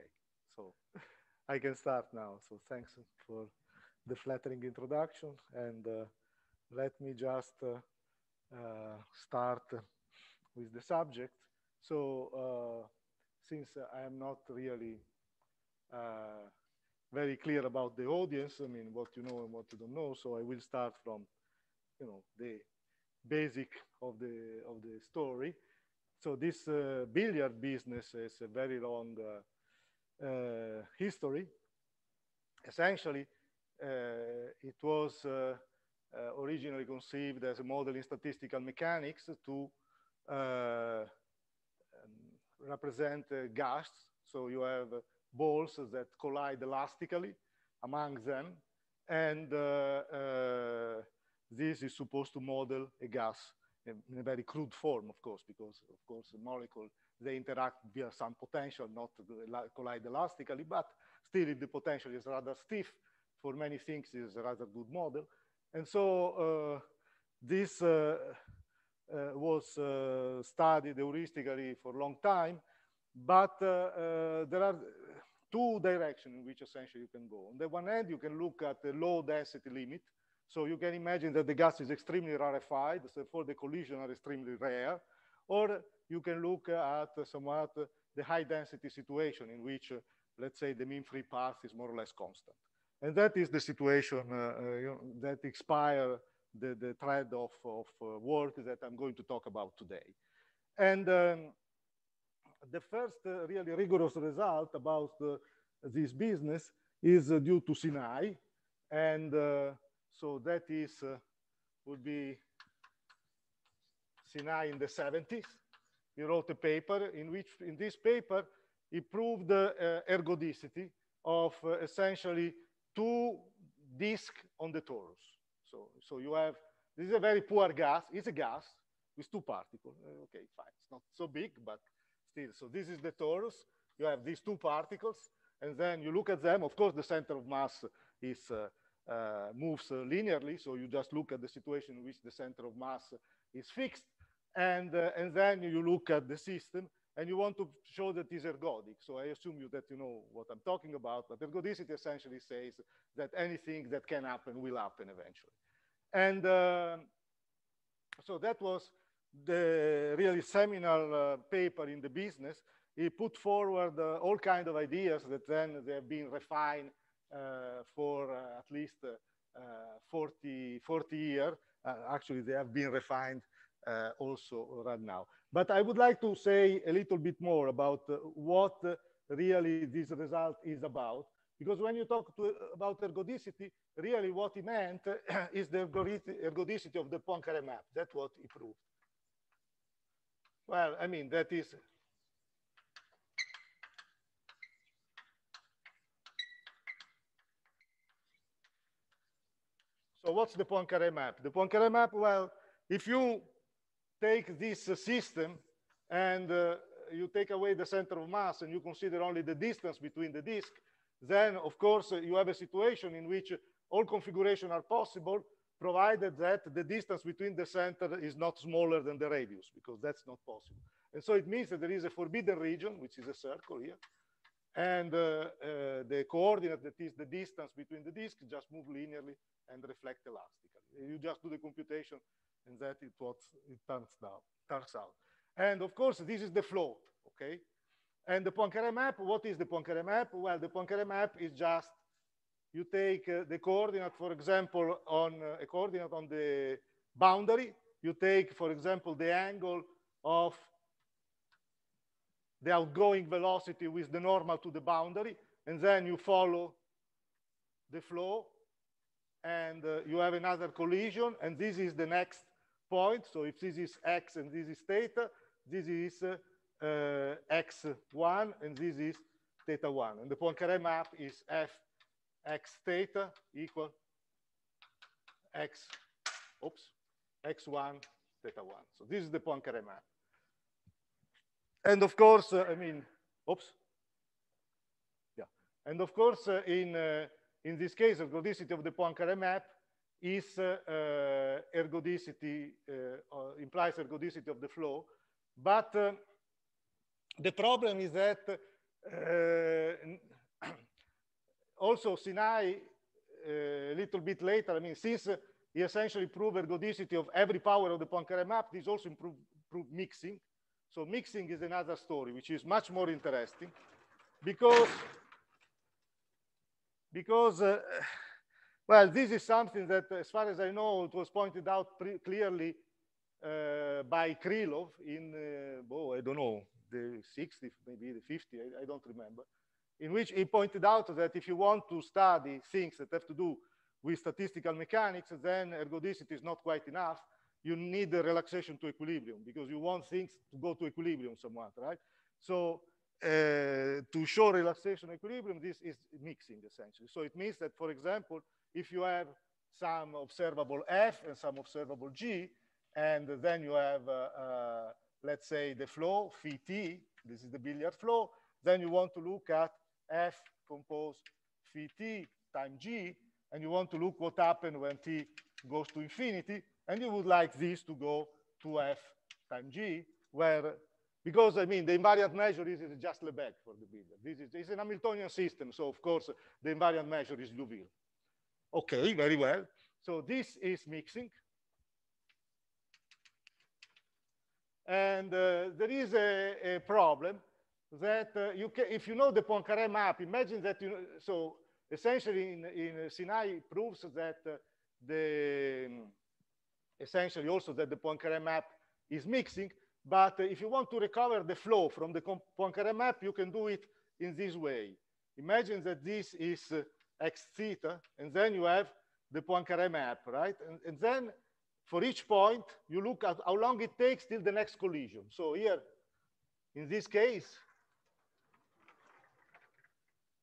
Okay, so I can start now. So thanks for the flattering introduction and uh, let me just uh, uh, start with the subject. So uh, since I am not really uh, very clear about the audience, I mean, what you know and what you don't know, so I will start from, you know, the basic of the, of the story. So this uh, billiard business is a very long uh, history. Essentially, uh, it was uh, uh, originally conceived as a model in statistical mechanics to um, represent gusts. So you have balls that collide elastically among them, and this is supposed to model a gas in a very crude form, of course, because of course the molecule they interact via some potential, not collide elastically, but still if the potential is rather stiff for many things is a rather good model. And so uh, this uh, uh, was uh, studied heuristically for a long time, but uh, uh, there are two directions in which essentially you can go. On the one hand, you can look at the low density limit. So you can imagine that the gas is extremely rarefied, so therefore the collision are extremely rare. Or you can look at somewhat the high density situation in which, let's say, the mean free path is more or less constant. And that is the situation uh, uh, you know, that expire the, the thread of, of uh, work that I'm going to talk about today. And um, the first uh, really rigorous result about this business is uh, due to Sinai. And so that is, would be Sinai in the 70s he wrote a paper in which, in this paper, he proved the uh, ergodicity of uh, essentially two discs on the torus. So, so you have, this is a very poor gas, it's a gas with two particles. Uh, okay, fine, it's not so big, but still. So this is the torus, you have these two particles, and then you look at them, of course the center of mass is, uh, uh, moves uh, linearly, so you just look at the situation in which the center of mass is fixed, and, uh, and then you look at the system and you want to show that it's ergodic. So I assume you that you know what I'm talking about, but ergodicity essentially says that anything that can happen will happen eventually. And uh, so that was the really seminal uh, paper in the business. He put forward uh, all kind of ideas that then they have been refined uh, for uh, at least uh, 40, 40 years. actually, they have been refined uh, also right now. But I would like to say a little bit more about uh, what uh, really this result is about. Because when you talk to, uh, about ergodicity, really what he meant uh, is the ergodicity of the Poincare map. That's what he proved. Well, I mean, that is So what's the Poincare map? The Poincare map, well, if you take this system and uh, you take away the center of mass and you consider only the distance between the disk, then of course you have a situation in which all configurations are possible provided that the distance between the center is not smaller than the radius because that's not possible. And so it means that there is a forbidden region, which is a circle here, and uh, uh, the coordinate that is the distance between the disk just move linearly and reflect elastically. You just do the computation and that it what it turns out. Turns out. And of course, this is the float, okay? And the Poincare map, what is the Poincare map? Well, the Poincare map is just, you take uh, the coordinate, for example, on uh, a coordinate on the boundary, you take, for example, the angle of the outgoing velocity with the normal to the boundary, and then you follow the flow, and uh, you have another collision, and this is the next point. So if this is x and this is theta, this is uh, uh, x1 and this is theta 1. And the Poincaré map is f x theta equal x, oops, x1 theta 1. So this is the Poincaré map. And of course, uh, I mean, oops, yeah. And of course, uh, in, uh, in this case, of godicity of the Poincaré map, is uh, uh, ergodicity, uh, implies ergodicity of the flow. But the problem is that also Sinai, a little bit later, I mean, since he essentially proved ergodicity of every power of the Poincare map, this also improved, improved mixing. So mixing is another story, which is much more interesting because, because uh, well, this is something that, as far as I know, it was pointed out clearly uh, by Krylov in, uh, oh, I don't know, the 60s, maybe the 50, I, I, don't remember, in which he pointed out that if you want to study things that have to do with statistical mechanics, then ergodicity is not quite enough. You need the relaxation to equilibrium because you want things to go to equilibrium somewhat, right? So uh, to show relaxation equilibrium, this is mixing essentially. So it means that, for example, if you have some observable F and some observable G, and then you have, uh, uh, let's say, the flow, phi t, this is the billiard flow, then you want to look at F composed phi t times G, and you want to look what happens when t goes to infinity, and you would like this to go to F times G, where because, I mean, the invariant measure is, is just Lebesgue for the builder. This is it's an Hamiltonian system, so of course, the invariant measure is Liouville. Okay, very well. So this is mixing. And uh, there is a, a problem that uh, you can, if you know the Poincaré map, imagine that you, so essentially in, in Sinai proves that uh, the, essentially also that the Poincaré map is mixing, but uh, if you want to recover the flow from the Poincare map, you can do it in this way. Imagine that this is uh, x theta, and then you have the Poincare map, right? And, and then for each point, you look at how long it takes till the next collision. So here, in this case,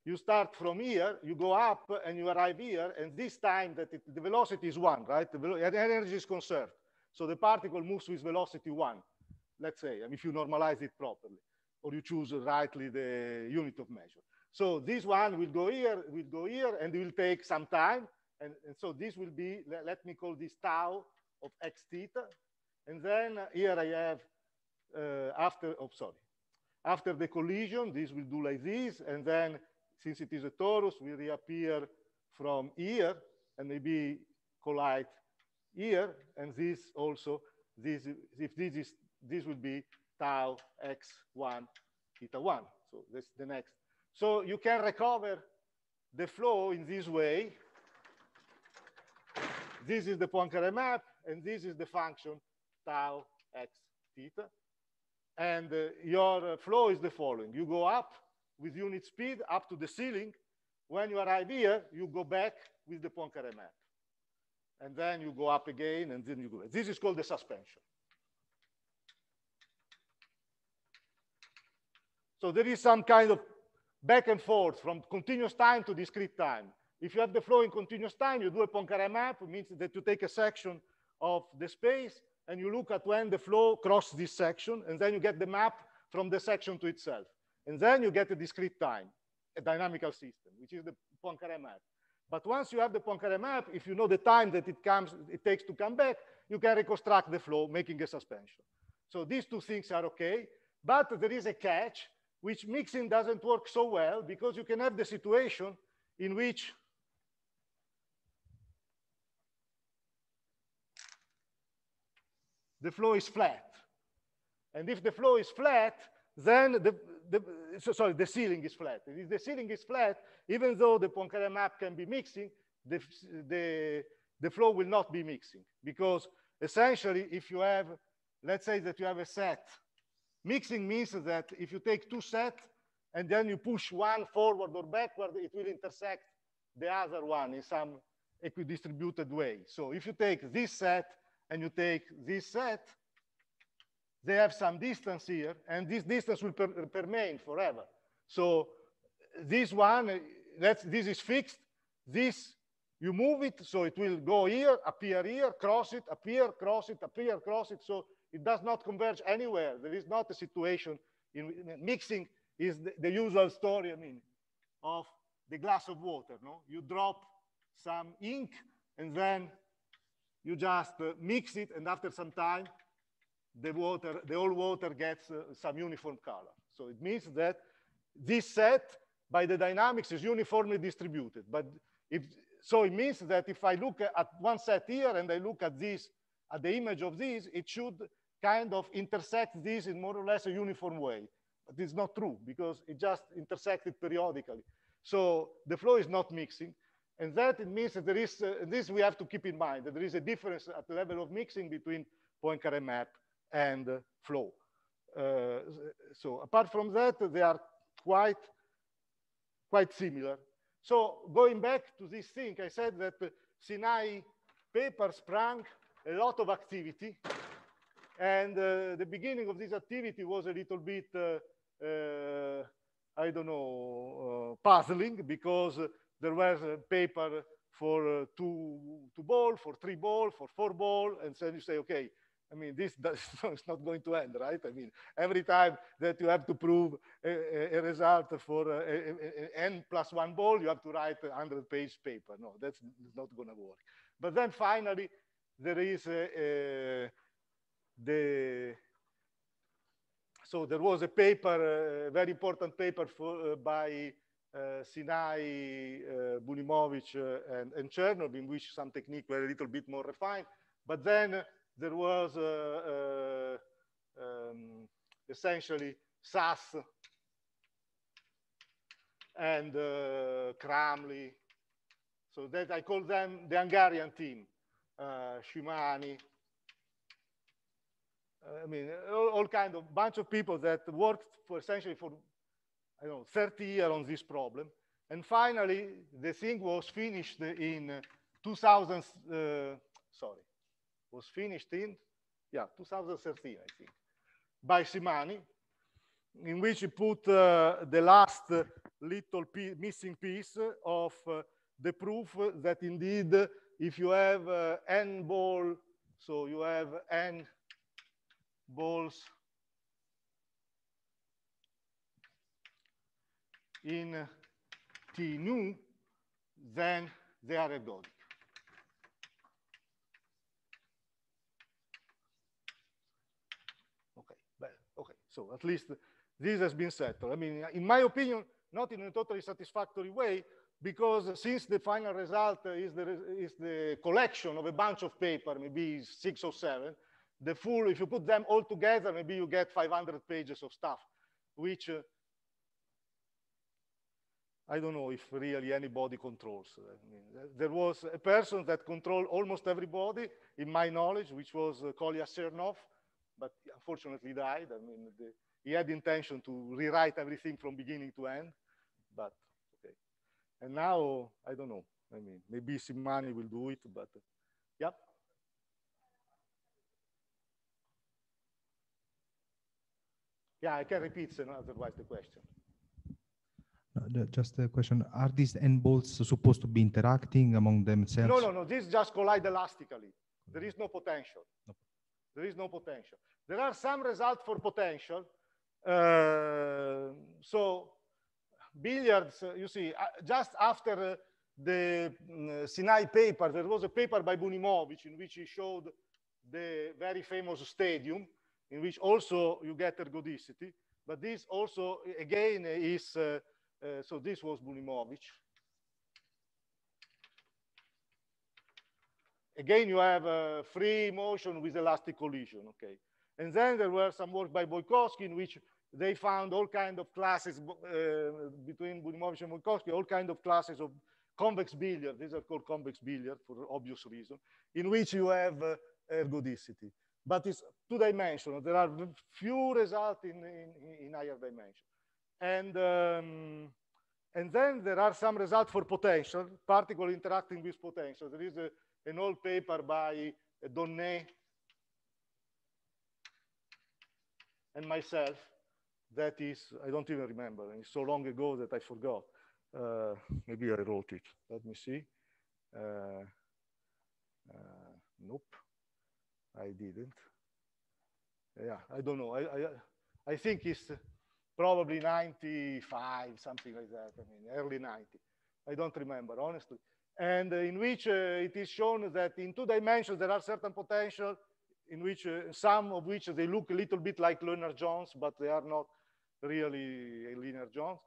you start from here, you go up and you arrive here, and this time that it, the velocity is one, right? The energy is conserved. So the particle moves with velocity one let's say, I mean, if you normalize it properly, or you choose rightly the unit of measure. So this one will go here, will go here, and it will take some time. And, and so this will be, let, let, me call this tau of x theta. And then here I have, uh, after, oh, sorry, after the collision, this will do like this. And then since it is a torus, we reappear from here and maybe collide here. And this also, this if this is this would be tau x1 theta 1. So that's the next. So you can recover the flow in this way. This is the Poincare map, and this is the function tau x theta. And uh, your uh, flow is the following. You go up with unit speed up to the ceiling. When you arrive here, you go back with the Poincare map. And then you go up again, and then you go. This is called the suspension. So there is some kind of back and forth from continuous time to discrete time. If you have the flow in continuous time, you do a Poincare map, it means that you take a section of the space and you look at when the flow crosses this section, and then you get the map from the section to itself. And then you get a discrete time, a dynamical system, which is the Poincare map. But once you have the Poincare map, if you know the time that it comes, it takes to come back, you can reconstruct the flow, making a suspension. So these two things are okay, but there is a catch which mixing doesn't work so well because you can have the situation in which the flow is flat. And if the flow is flat, then the, the so, sorry, the ceiling is flat. if the ceiling is flat, even though the Poincare map can be mixing, the, the, the flow will not be mixing because essentially if you have, let's say that you have a set Mixing means that if you take two sets and then you push one forward or backward, it will intersect the other one in some equidistributed way. So if you take this set and you take this set, they have some distance here, and this distance will per remain forever. So this one, that's, this is fixed. This, you move it, so it will go here, appear here, cross it, appear, cross it, appear, cross it. So it does not converge anywhere. There is not a situation in, in mixing is the, the, usual story, I mean, of the glass of water, no? You drop some ink and then you just uh, mix it and after some time, the water, the old water gets uh, some uniform color. So it means that this set by the dynamics is uniformly distributed. But if, so it means that if I look at one set here and I look at this, at the image of this, it should kind of intersects this in more or less a uniform way. But it's not true because it just intersected periodically. So the flow is not mixing. And that it means that there is, uh, this we have to keep in mind, that there is a difference at the level of mixing between Poincare map and uh, flow. Uh, so apart from that, they are quite, quite similar. So going back to this thing, I said that Sinai paper sprang a lot of activity and uh, the beginning of this activity was a little bit, uh, uh, I don't know, puzzling because there was a paper for uh, two, two ball, for three ball, for four ball, and then you say, okay, I mean, this is not going to end, right? I mean, every time that you have to prove a, a result for n plus one ball, you have to write a 100 page paper. No, that's not gonna work. But then finally, there is a, a the so there was a paper, a very important paper for, uh, by uh, Sinai, uh, Bunimovic, uh, and, and Chernov, in which some technique were a little bit more refined. But then there was uh, uh, um, essentially SAS and uh, Kramli. So that I call them the Hungarian team, Shimani, I mean, all, all kind of bunch of people that worked for essentially for, I don't know, 30 years on this problem. And finally, the thing was finished in 2000, uh, sorry, was finished in, yeah, 2013, I think, by Simani, in which he put uh, the last little piece, missing piece of uh, the proof that indeed, if you have uh, n ball, so you have n balls in T nu, then they are abiotic. Okay, okay, so at least this has been settled. I mean, in my opinion, not in a totally satisfactory way, because since the final result is the, is the collection of a bunch of paper, maybe six or seven, the full, if you put them all together, maybe you get 500 pages of stuff, which uh, I don't know if really anybody controls. I mean, there was a person that controlled almost everybody in my knowledge, which was uh, Kolya Chernov, but unfortunately died. I mean, the, he had the intention to rewrite everything from beginning to end, but okay. And now, I don't know. I mean, maybe Simani will do it, but uh, yep. Yeah, I can repeat otherwise the question. just a question. Are these end bolts supposed to be interacting among themselves? No, no, no. These just collide elastically. Mm-hmm. There is no potential. No. There is no potential. There are some results for potential. Uh, so billiards, uh, you see, uh, just after uh, the mm, Sinai paper, there was a paper by Bunimovic in which he showed the very famous stadium in which also you get ergodicity. But this also, again, is, uh, uh, so this was Bulimovich. Again, you have uh, free motion with elastic collision, okay? And then there were some work by Boykowski in which they found all kind of classes uh, between Bulimovich and Boykowski, all kind of classes of convex billiard, these are called convex billiard for obvious reason, in which you have uh, ergodicity but it's two-dimensional. There are few results in, in, in higher dimension. And, um, and then there are some results for potential, particle interacting with potential. There is a, an old paper by Donnet and myself that is, I don't even remember. It's so long ago that I forgot. Uh, maybe I wrote it. Let me see. Uh, uh, nope. I didn't. Yeah, I don't know. I, I, I think it's probably 95, something like that. I mean, early 90. I don't remember, honestly. And in which uh, it is shown that in two dimensions, there are certain potential in which uh, some of which they look a little bit like Leonard Jones, but they are not really linear Jones,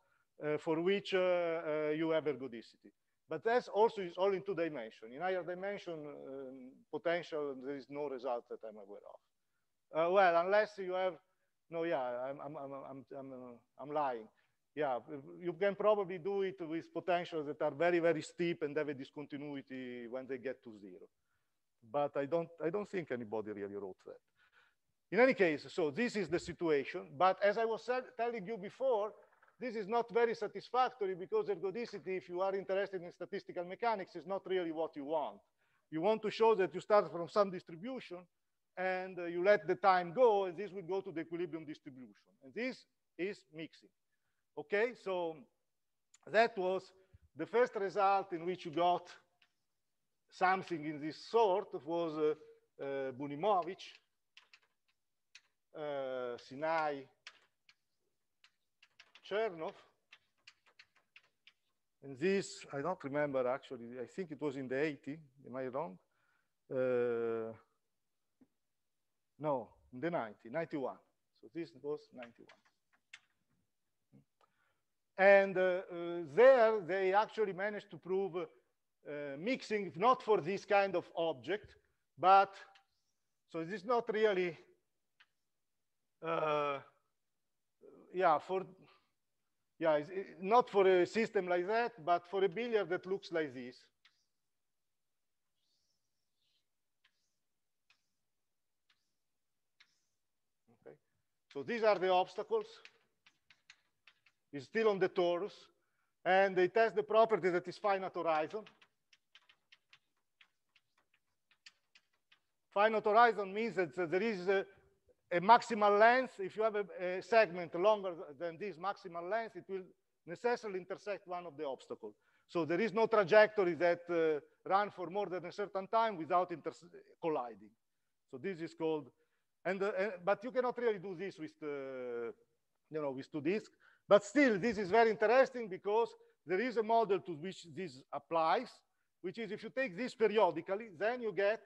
uh, for which uh, uh, you have ergodicity. But that's also is all in two dimension. In higher dimension um, potential, there is no result that I'm aware of. Uh, well, unless you have, no, yeah, I'm, I'm, I'm, I'm, I'm, uh, I'm lying. Yeah, you can probably do it with potentials that are very, very steep and have a discontinuity when they get to zero. But I don't, I don't think anybody really wrote that. In any case, so this is the situation. But as I was telling you before, this is not very satisfactory because ergodicity, if you are interested in statistical mechanics, is not really what you want. You want to show that you start from some distribution and uh, you let the time go and this will go to the equilibrium distribution. And this is mixing. Okay, so that was the first result in which you got something in this sort was uh, uh, uh, Sinai, Chernov. And this, I don't remember actually, I think it was in the 80, am I wrong? Uh, no, in the 90, 91. So this was 91. And uh, uh, there they actually managed to prove uh, mixing, not for this kind of object, but, so this is not really, uh, yeah, for yeah, it's, not for a system like that, but for a billiard that looks like this. Okay, so these are the obstacles. It's still on the torus, and they test the property that is finite horizon. Finite horizon means that there is a a maximal length. If you have a, a, segment longer than this maximal length, it will necessarily intersect one of the obstacles. So there is no trajectory that uh, run for more than a certain time without colliding. So this is called, and, uh, and, but you cannot really do this with, you know, with two disks. But still, this is very interesting because there is a model to which this applies, which is if you take this periodically, then you get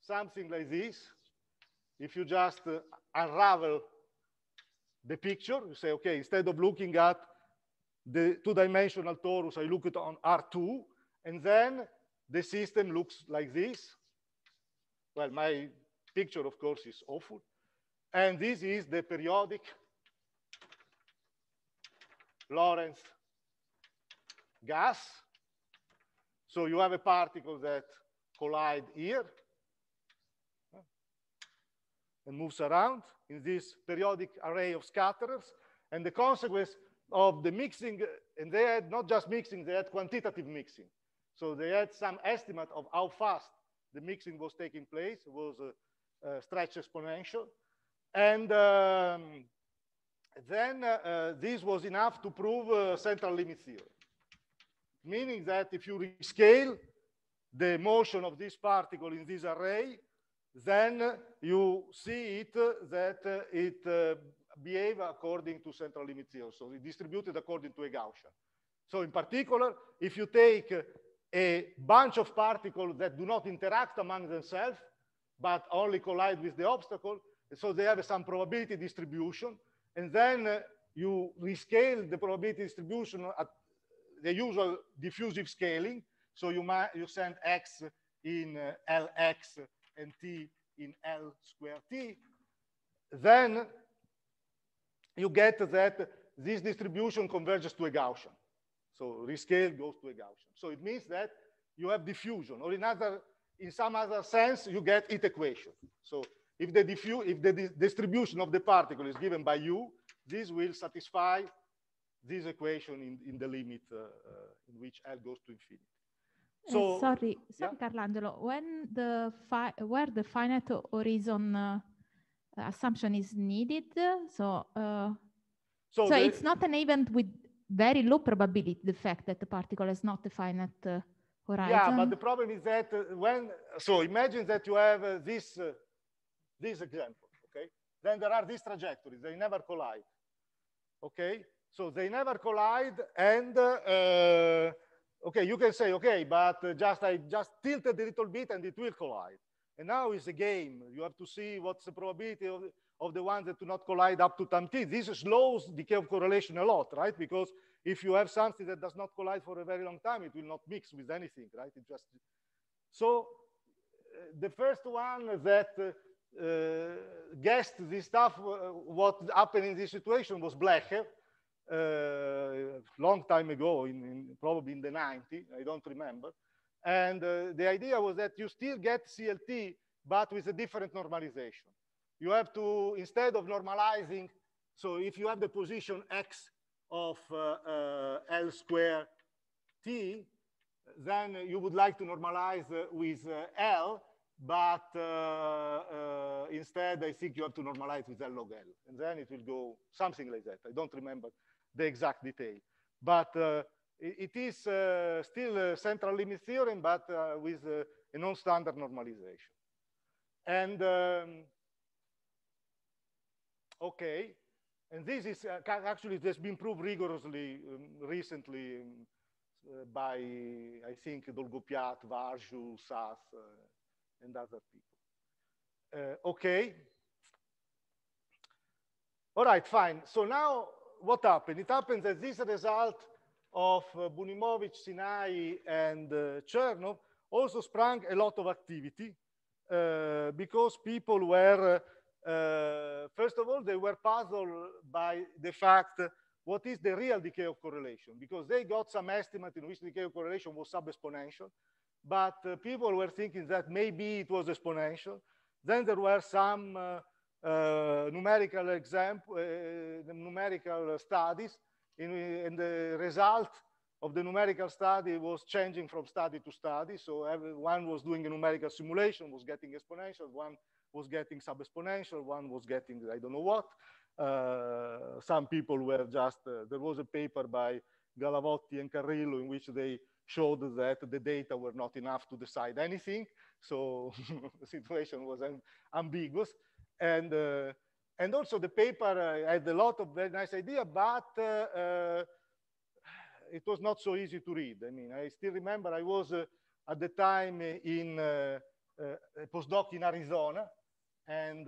something like this if you just uh, unravel the picture, you say, okay, instead of looking at the two-dimensional torus, I look at on R2, and then the system looks like this. Well, my picture, of course, is awful. And this is the periodic Lorentz gas. So you have a particle that collide here and moves around in this periodic array of scatterers. And the consequence of the mixing, and they had not just mixing, they had quantitative mixing. So they had some estimate of how fast the mixing was taking place, it was a, a stretch exponential. And um, then uh, uh this was enough to prove uh, central limit theory, meaning that if you rescale the motion of this particle in this array, then you see it that it behaves uh, behave according to central limit theorem, so distributed according to a Gaussian. So in particular, if you take a bunch of particles that do not interact among themselves, but only collide with the obstacle, so they have some probability distribution, and then uh, you rescale the probability distribution at the usual diffusive scaling, so you, you send x in uh, Lx and t in L square t, then you get that this distribution converges to a Gaussian. So rescale goes to a Gaussian. So it means that you have diffusion, or in other, in some other sense, you get it equation. So if the diffu if the di distribution of the particle is given by u, this will satisfy this equation in, in the limit uh, uh, in which L goes to infinity. Eh, so, uh, sorry, sorry, yeah? Carlangelo. When the fi- where the finite horizon uh, assumption is needed, so uh, so, so the, it's not an event with very low probability. The fact that the particle is not a finite horizon. Uh, yeah, but the problem is that uh, when so imagine that you have uh, this this example, okay? Then there are these trajectories; they never collide, okay? So they never collide, and okay, you can say, okay, but uh, just I just tilted a little bit and it will collide. And now is a game. You have to see what's the probability of, of the ones that do not collide up to time t. This slows decay of correlation a lot, right? Because if you have something that does not collide for a very long time, it will not mix with anything, right? It just so uh, the first one that uh, uh, guessed this stuff, uh, what happened in this situation was Blecher, a uh, long time ago, in, in, probably in the 90s, I don't remember. And uh, the idea was that you still get CLT, but with a different normalization. You have to, instead of normalizing, so if you have the position X of uh, uh L square T, then you would like to normalize uh, with L, but instead I think you have to normalize with L log L. And then it will go something like that. I don't remember the exact detail. But uh, it is uh, still a uh, central limit theorem, but with a non-standard normalization. And um, okay, and this is uh, actually has been proved rigorously um, recently um, uh, by I think Dolgopiat, Varju, Sass, uh, and other people. okay. All right, fine. So now what happened? It happened that this result of uh, Bunimovic, Sinai, and uh, Chernov also sprang a lot of activity uh, because people were, uh, uh, first of all, they were puzzled by the fact what is the real decay of correlation because they got some estimate in which decay of correlation was sub-exponential, but uh, people were thinking that maybe it was exponential. Then there were some uh, uh, numerical example, uh, numerical studies, in, and the result of the numerical study was changing from study to study. So everyone was doing a numerical simulation, was getting exponential, one was getting sub-exponential, one was getting I don't know what. Uh, some people were just, uh, there was a paper by Galavotti and Carrillo in which they showed that the data were not enough to decide anything. So the situation was ambiguous. And, uh, and also the paper had a lot of very nice idea, but uh, uh, it was not so easy to read. I mean, I still remember I was uh, at the time in uh, uh, a postdoc in Arizona, and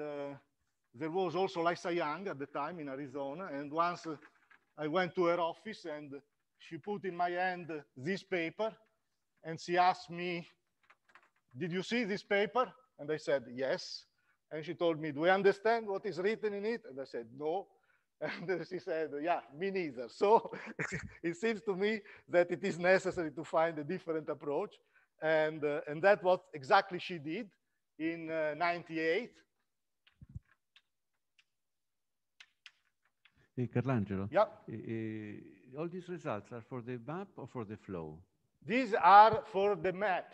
there was also Lisa Young at the time in Arizona. And once I went to her office and she put in my hand this paper and she asked me, did you see this paper? And I said, yes. And she told me, do we understand what is written in it? And I said, no. And she said, yeah, me neither. So it seems to me that it is necessary to find a different approach. And, uh, and that's what exactly she did in uh, 98. Hey, eh, Carlangelo, yeah. Uh, all these results are for the map or for the flow? These are for the map.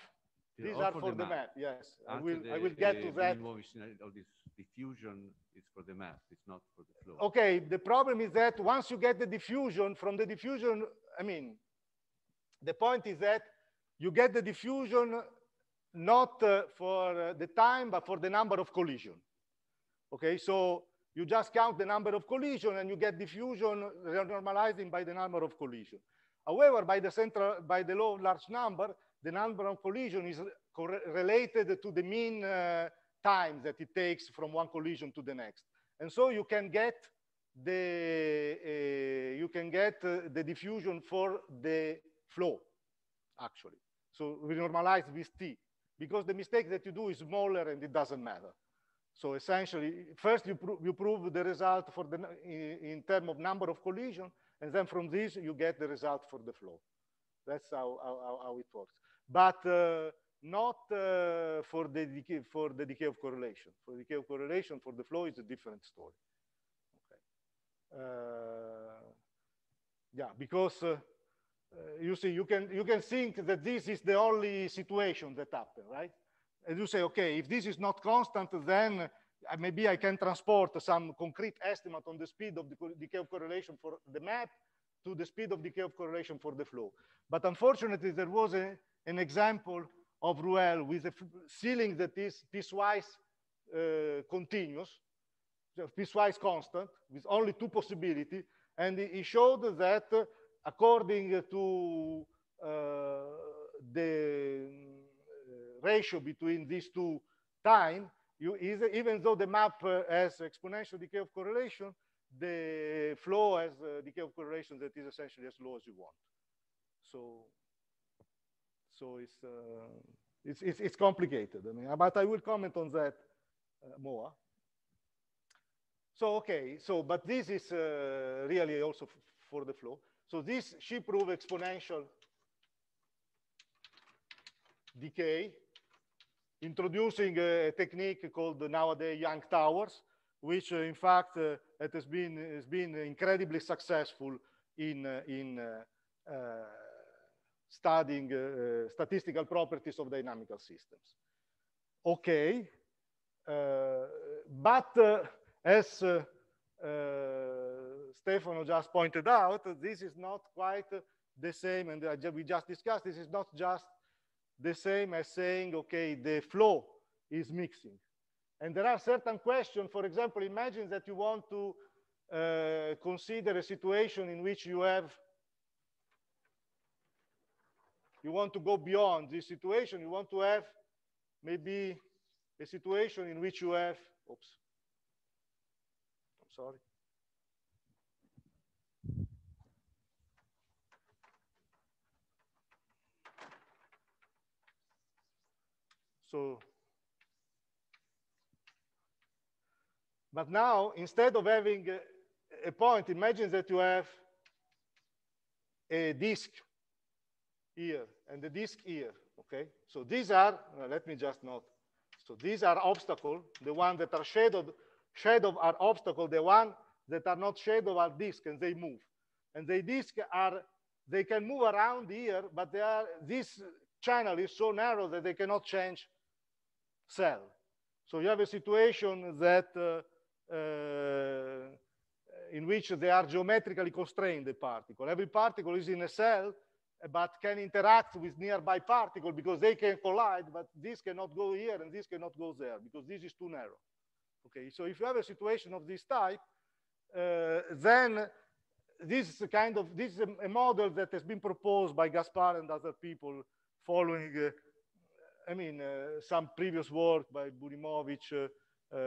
These are for the, the map. yes. I will, the, I will get to that. Uh, of this diffusion is for the map, it's not for the flow. Okay, the problem is that once you get the diffusion, from the diffusion, I mean, the point is that you get the diffusion not uh, for uh, the time, but for the number of collision. Okay, so you just count the number of collision and you get diffusion normalizing by the number of collision. However, by the central, by the law of large number, the number of collision is related to the mean uh, time that it takes from one collision to the next. And so you can get the, uh, you can get uh, the diffusion for the flow, actually. So we normalize this T because the mistake that you do is smaller and it doesn't matter. So essentially, first you, pro you prove the result for the, in, in terms of number of collision, and then from this you get the result for the flow. That's how, how, how it works but uh, not uh, for, the decay, for the decay of correlation. For the decay of correlation, for the flow, is a different story. Okay. Uh, yeah, because you see, you can, you can think that this is the only situation that happened, right? And you say, okay, if this is not constant, then maybe I can transport some concrete estimate on the speed of the decay of correlation for the map to the speed of decay of correlation for the flow. But unfortunately, there was a, an example of Ruel with a ceiling that is piecewise uh, continuous, piecewise constant, with only two possibility. And he showed that uh, according to uh, the uh, ratio between these two time, you even though the map uh, has exponential decay of correlation, the flow has decay of correlation that is essentially as low as you want. So so it's, uh, it's, it's, it's, complicated. I mean, but I will comment on that uh, more. So, okay, so, but this is uh, really also for the flow. So this she prove exponential decay, introducing a technique called nowadays Young Towers, which in fact uh, it has been has been incredibly successful in uh, in uh, studying uh, statistical properties of dynamical systems. Okay, eh, but as Stefano just pointed out, this is not quite the same, and we just discussed, this is not just the same as saying, okay, the flow is mixing. And there are certain questions, for example, imagine that you want to uh, consider a situation in which you have you want to go beyond this situation. You want to have maybe a situation in which you have, oops, I'm sorry. So, but now instead of having a, a point, imagine that you have a disk here and the disk here, okay? So these are, uh, let me just note, so these are obstacle, the one that are shadowed, shadow are obstacle, the one that are not shadowed are disk and they move. And the disk are, they can move around here, but they are, this channel is so narrow that they cannot change cell. So you have a situation that uh, uh, in which they are geometrically constrained, the particle. Every particle is in a cell but can interact with nearby particle because they can collide, but this cannot go here and this cannot go there because this is too narrow. Okay, so if you have a situation of this type, uh, then this is a kind of, this is a, a, model that has been proposed by Gaspar and other people following, uh, I mean, uh, some previous work by Burimovic, uh, uh,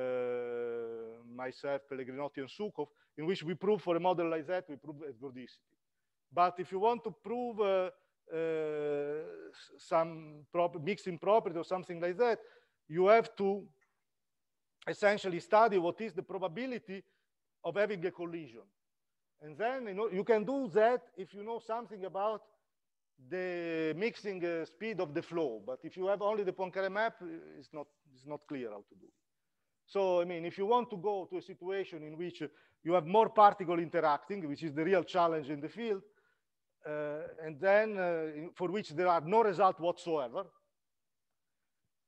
myself, Pellegrinotti and Sukov, in which we prove for a model like that, we prove at Gordicity. But if you want to prove uh, uh, some prop mixing property or something like that, you have to essentially study what is the probability of having a collision. And then you, know, you can do that if you know something about the mixing uh, speed of the flow. But if you have only the Poincare map, uh, it's not, it's not clear how to do it. So, I mean, if you want to go to a situation in which you have more particle interacting, which is the real challenge in the field, uh, and then uh, for which there are no results whatsoever.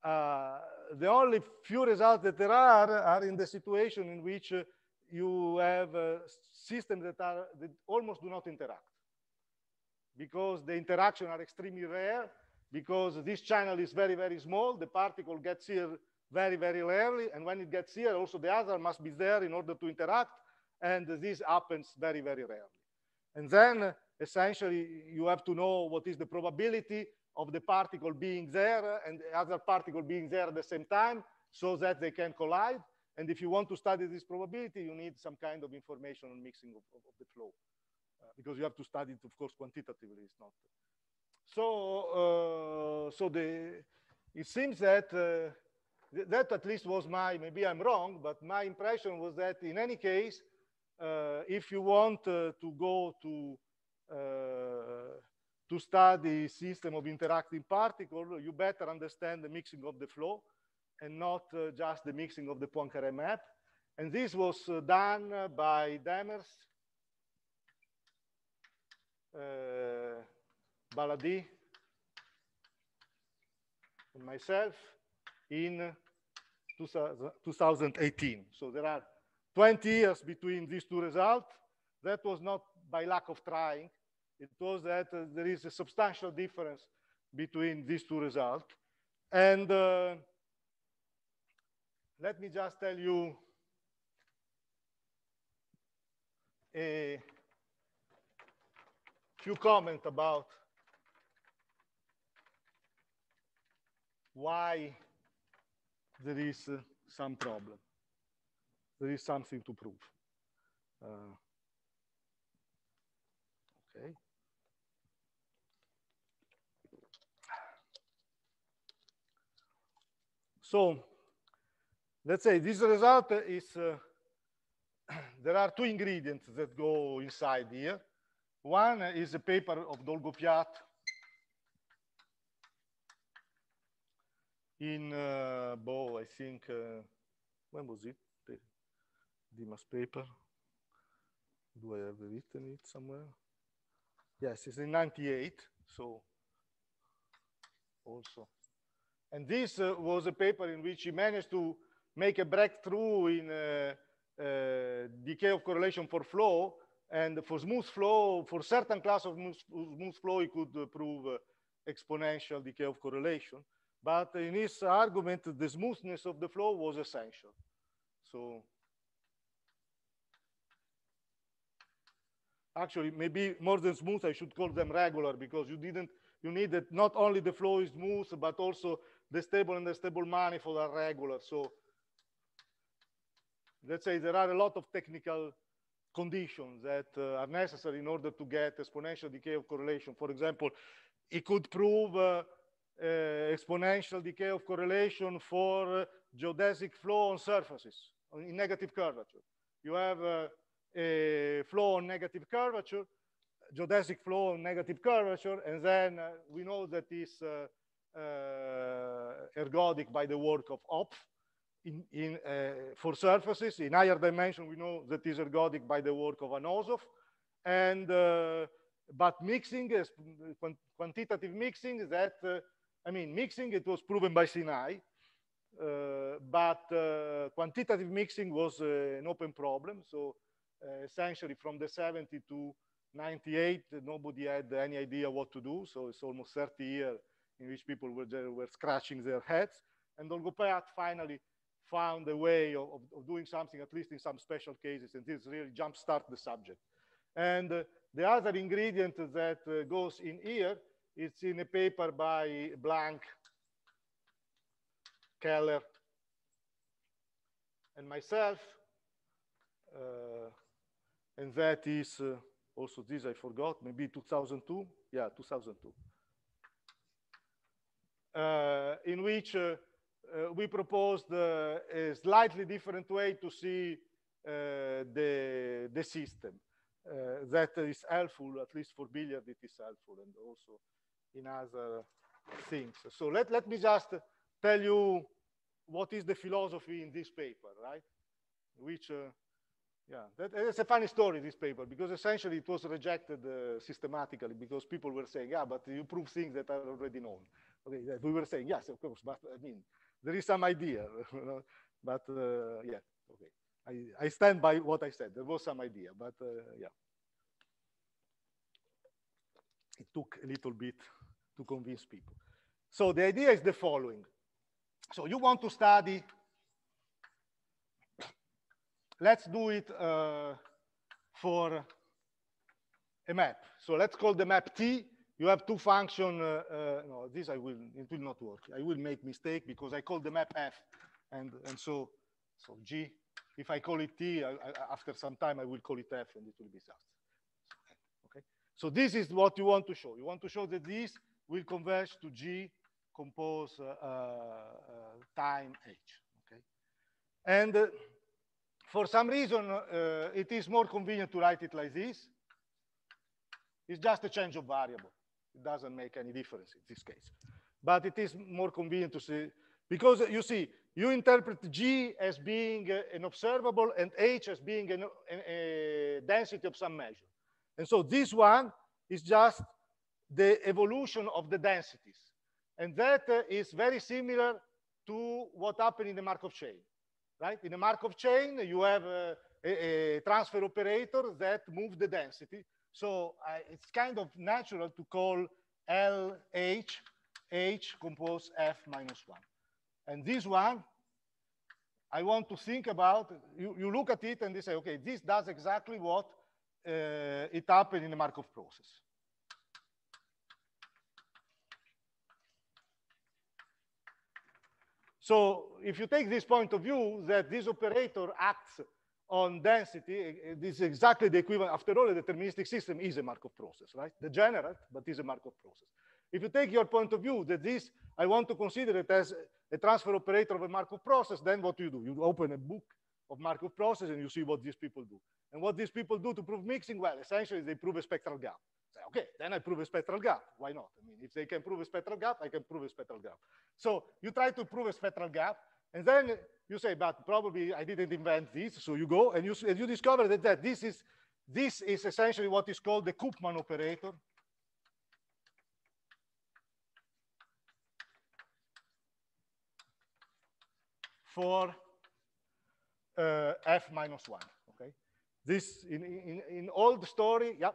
Uh, the only few results that there are are in the situation in which you have systems that, are, that almost do not interact because the interaction are extremely rare, because this channel is very, very small, the particle gets here very, very rarely, and when it gets here, also the other must be there in order to interact, and this happens very, very rarely. And then essentially you have to know what is the probability of the particle being there and the other particle being there at the same time so that they can collide. And if you want to study this probability, you need some kind of information on mixing of, of, of the flow uh, because you have to study it, of course, quantitatively, it's not. So, uh, so the, it seems that, uh, th that at least was my, maybe I'm wrong, but my impression was that in any case, uh, if you want uh, to go to Eh, to study system of interacting particles, you better understand the mixing of the flow and not eh, just the mixing of the Poincare map. And this was eh, done by Demers, uh, Baladi, and myself in 2018. So there are 20 years between these two results. That was not by lack of trying. It was that uh, there is a substantial difference between these two results. And uh, let me just tell you a few comments about why there is uh, some problem. There is something to prove. Uh, So let's say this result is, uh, there are two ingredients that go inside here. One is a paper of Dolgopiat in uh, Bo, I think, uh, when was it? Dima's paper. Do I have written it somewhere? Yes, it's in 98, so also and this uh, was a paper in which he managed to make a breakthrough in uh, uh, decay of correlation for flow. And for smooth flow, for certain class of smooth flow, he could uh, prove uh, exponential decay of correlation. But in his argument, the smoothness of the flow was essential. So actually, maybe more than smooth, I should call them regular because you didn't, you need that not only the flow is smooth, but also the stable and the stable manifold are regular. So let's say there are a lot of technical conditions that uh, are necessary in order to get exponential decay of correlation. For example, it could prove uh, uh, exponential decay of correlation for uh, geodesic flow on surfaces in negative curvature. You have uh, a flow on negative curvature, geodesic flow on negative curvature, and then uh, we know that this uh, ergodic by the work of Opf in, in, uh, for surfaces. In higher dimension, we know that is ergodic by the work of Anosov. And, uh, but mixing, is quantitative mixing that, I mean, mixing, it was proven by Sinai, uh, but uh, quantitative mixing was uh, an open problem. So essentially from the 70 to 98, nobody had any idea what to do. So it's almost 30 years in which people were, were scratching their heads. And Dolgoperat finally found a way of, of, of, doing something, at least in some special cases, and this really jumpstart the subject. And uh, the other ingredient that uh, goes in here is in a paper by Blank, Keller, and myself, uh, and that is uh, also this I forgot, maybe 2002, yeah, 2002. Uh, in which uh, uh, we proposed a slightly different way to see the, the system. that is helpful, at least for billiard, it is helpful, and also in other things. So let, let me just tell you what is the philosophy in this paper, right? Which, uh, yeah, that, it's a funny story, this paper, because essentially it was rejected uh, systematically because people were saying, yeah, but you prove things that are already known okay, that we were saying, yes, of course, but I mean, there is some idea, you know, but uh, yeah, okay. I, I stand by what I said. There was some idea, but uh, yeah. It took a little bit to convince people. So the idea is the following. So you want to study, let's do it uh, for a map. So let's call the map T you have two function, uh, uh, no, this I will, it will not work. I will make mistake because I call the map F and, and so, so G, if I call it T, I, I, after some time I will call it F and it will be just, okay? So this is what you want to show. You want to show that this will converge to G compose uh, uh, uh, time H, okay? And for some reason, uh, it is more convenient to write it like this. It's just a change of variable. It doesn't make any difference in this case. But it is more convenient to see, because you see, you interpret G as being an observable and H as being an, a, a density of some measure. And so this one is just the evolution of the densities. And that uh, is very similar to what happened in the Markov chain, right? In the Markov chain, you have uh, a, a transfer operator that moves the density. So it's kind of natural to call LH, H compose F minus one. And this one, I want to think about, you, you look at it and they say, okay, this does exactly what uh, it happened in the Markov process. So if you take this point of view that this operator acts on density, this is exactly the equivalent. After all, a deterministic system is a Markov process, right? Degenerate, but is a Markov process. If you take your point of view that this, I want to consider it as a transfer operator of a Markov process, then what do you do? You open a book of Markov process and you see what these people do. And what these people do to prove mixing, well, essentially they prove a spectral gap. Say, okay, then I prove a spectral gap. Why not? I mean, if they can prove a spectral gap, I can prove a spectral gap. So you try to prove a spectral gap and then you say, but probably I didn't invent this. So you go and you, and you discover that, that this, is, this is essentially what is called the Koopman operator. for uh, f minus 1, okay? This in, in, in old story, yeah.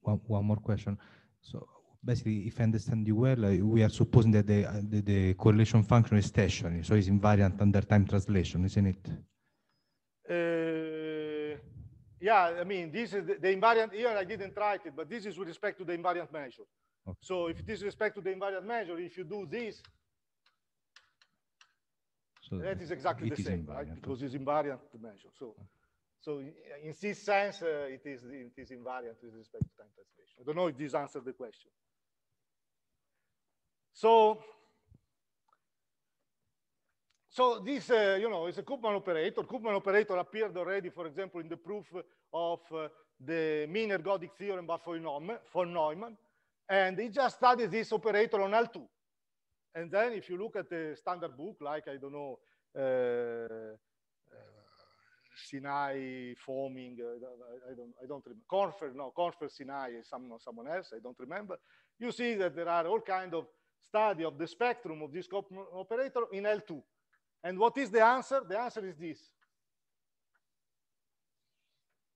One, one more question. So basically, if I understand you well, uh, we are supposing that the, uh, the, the, correlation function is stationary, so it's invariant under time translation, isn't it? Uh, yeah, I mean, this is the, the, invariant here, I didn't write it, but this is with respect to the invariant measure. Okay. So if this respect to the invariant measure, if you do this, so that is exactly the is same, invariant. right? Because it's invariant measure. So, so in this sense, uh, it is it is invariant with respect to time translation. I don't know if this answers the question. So, so this, uh, you know, is a Koopman operator. Koopman operator appeared already, for example, in the proof of uh, the mean ergodic theorem by von Neumann. And he just studied this operator on L2. And then if you look at the standard book, like, I don't know, uh, uh Sinai Foaming, uh, I don't, I don't remember, Confer, no, Confer Sinai some, someone else, I don't remember. You see that there are all kind of study of the spectrum of this operator in L2. And what is the answer? The answer is this.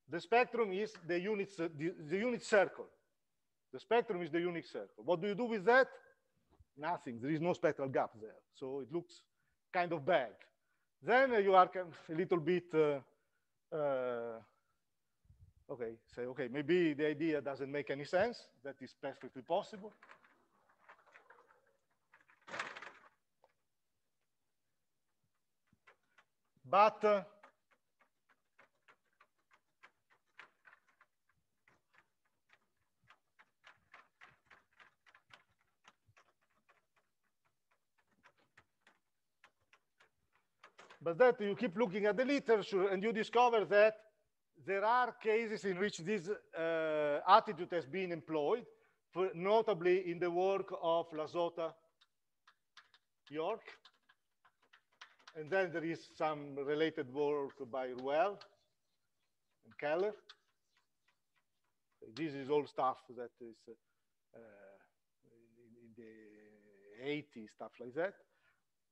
The spectrum is the unit, the, the unit circle. The spectrum is the unit circle. What do you do with that? Nothing. There is no spectral gap there. So it looks kind of bad. Then uh, you are a little bit, uh, uh, okay, say, okay, maybe the idea doesn't make any sense. That is perfectly possible. But uh, but that you keep looking at the literature and you discover that there are cases in which this uh, attitude has been employed, for, notably in the work of Lazota York, and then there is some related work by Ruel and Keller. This is all stuff that is uh, in, the 80s, stuff like that,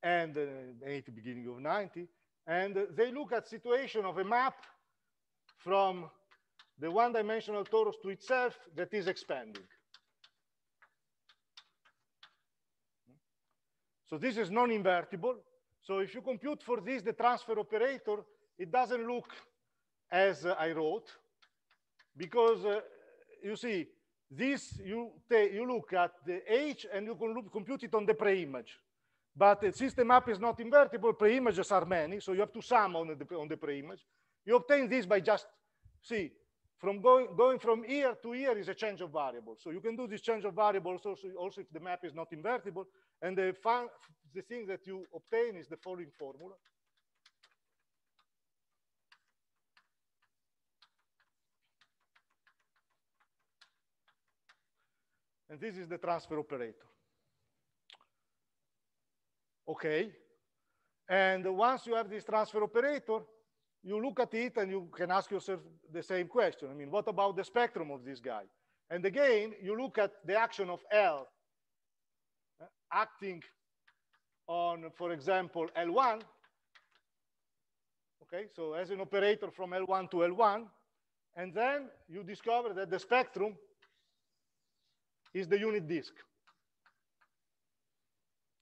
and uh, 80, beginning of 90. And they look at situation of a map from the one-dimensional torus to itself that is expanding. So this is non-invertible. So if you compute for this the transfer operator, it doesn't look as uh, I wrote because uh, you see, this you, you look at the H and you can compute it on the pre-image. But the system map is not invertible, pre-images are many, so you have to sum on the, on the pre-image. You obtain this by just, see, from going, going from here to here is a change of variable. So you can do this change of variable also, also if the map is not invertible, and the, the thing that you obtain is the following formula. And this is the transfer operator. Okay. And once you have this transfer operator, you look at it and you can ask yourself the same question. I mean, what about the spectrum of this guy? And again, you look at the action of L acting on, for example, L1. Okay, so as an operator from L1 to L1, and then you discover that the spectrum is the unit disk.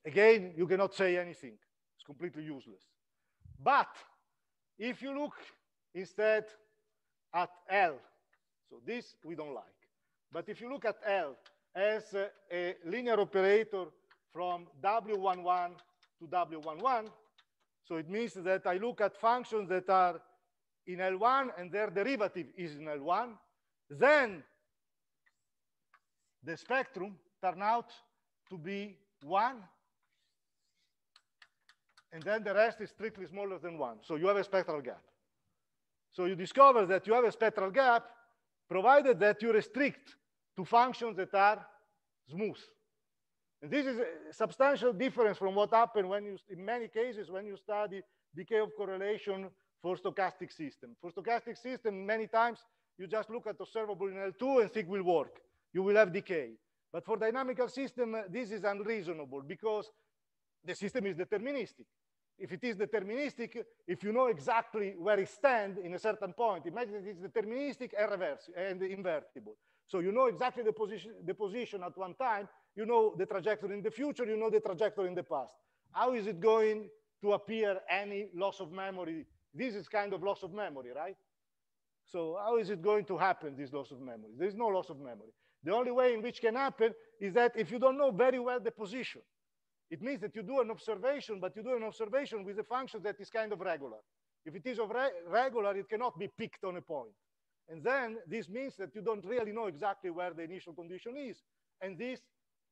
Again, you cannot say anything. It's completely useless. But if you look instead at L, so this we don't like. But if you look at L as a, a linear operator from W11 to W11. So it means that I look at functions that are in L1 and their derivative is in L1. Then the spectrum turn out to be one. And then the rest is strictly smaller than one. So you have a spectral gap. So you discover that you have a spectral gap provided that you restrict to functions that are smooth. And this is a substantial difference from what happened when you, in many cases, when you study decay of correlation for stochastic system. For stochastic system, many times you just look at observable in L2 and think will work. You will have decay. But for dynamical system, uh, this is unreasonable because the system is deterministic. If it is deterministic, if you know exactly where it stands in a certain point, imagine it is deterministic and reversible and invertible. So you know exactly the position, the position at one time, you know the trajectory in the future, you know the trajectory in the past. How is it going to appear any loss of memory? This is kind of loss of memory, right? So how is it going to happen, this loss of memory? There's no loss of memory. The only way in which can happen is that if you don't know very well the position, it means that you do an observation, but you do an observation with a function that is kind of regular. If it is of re regular, it cannot be picked on a point. And then this means that you don't really know exactly where the initial condition is. And this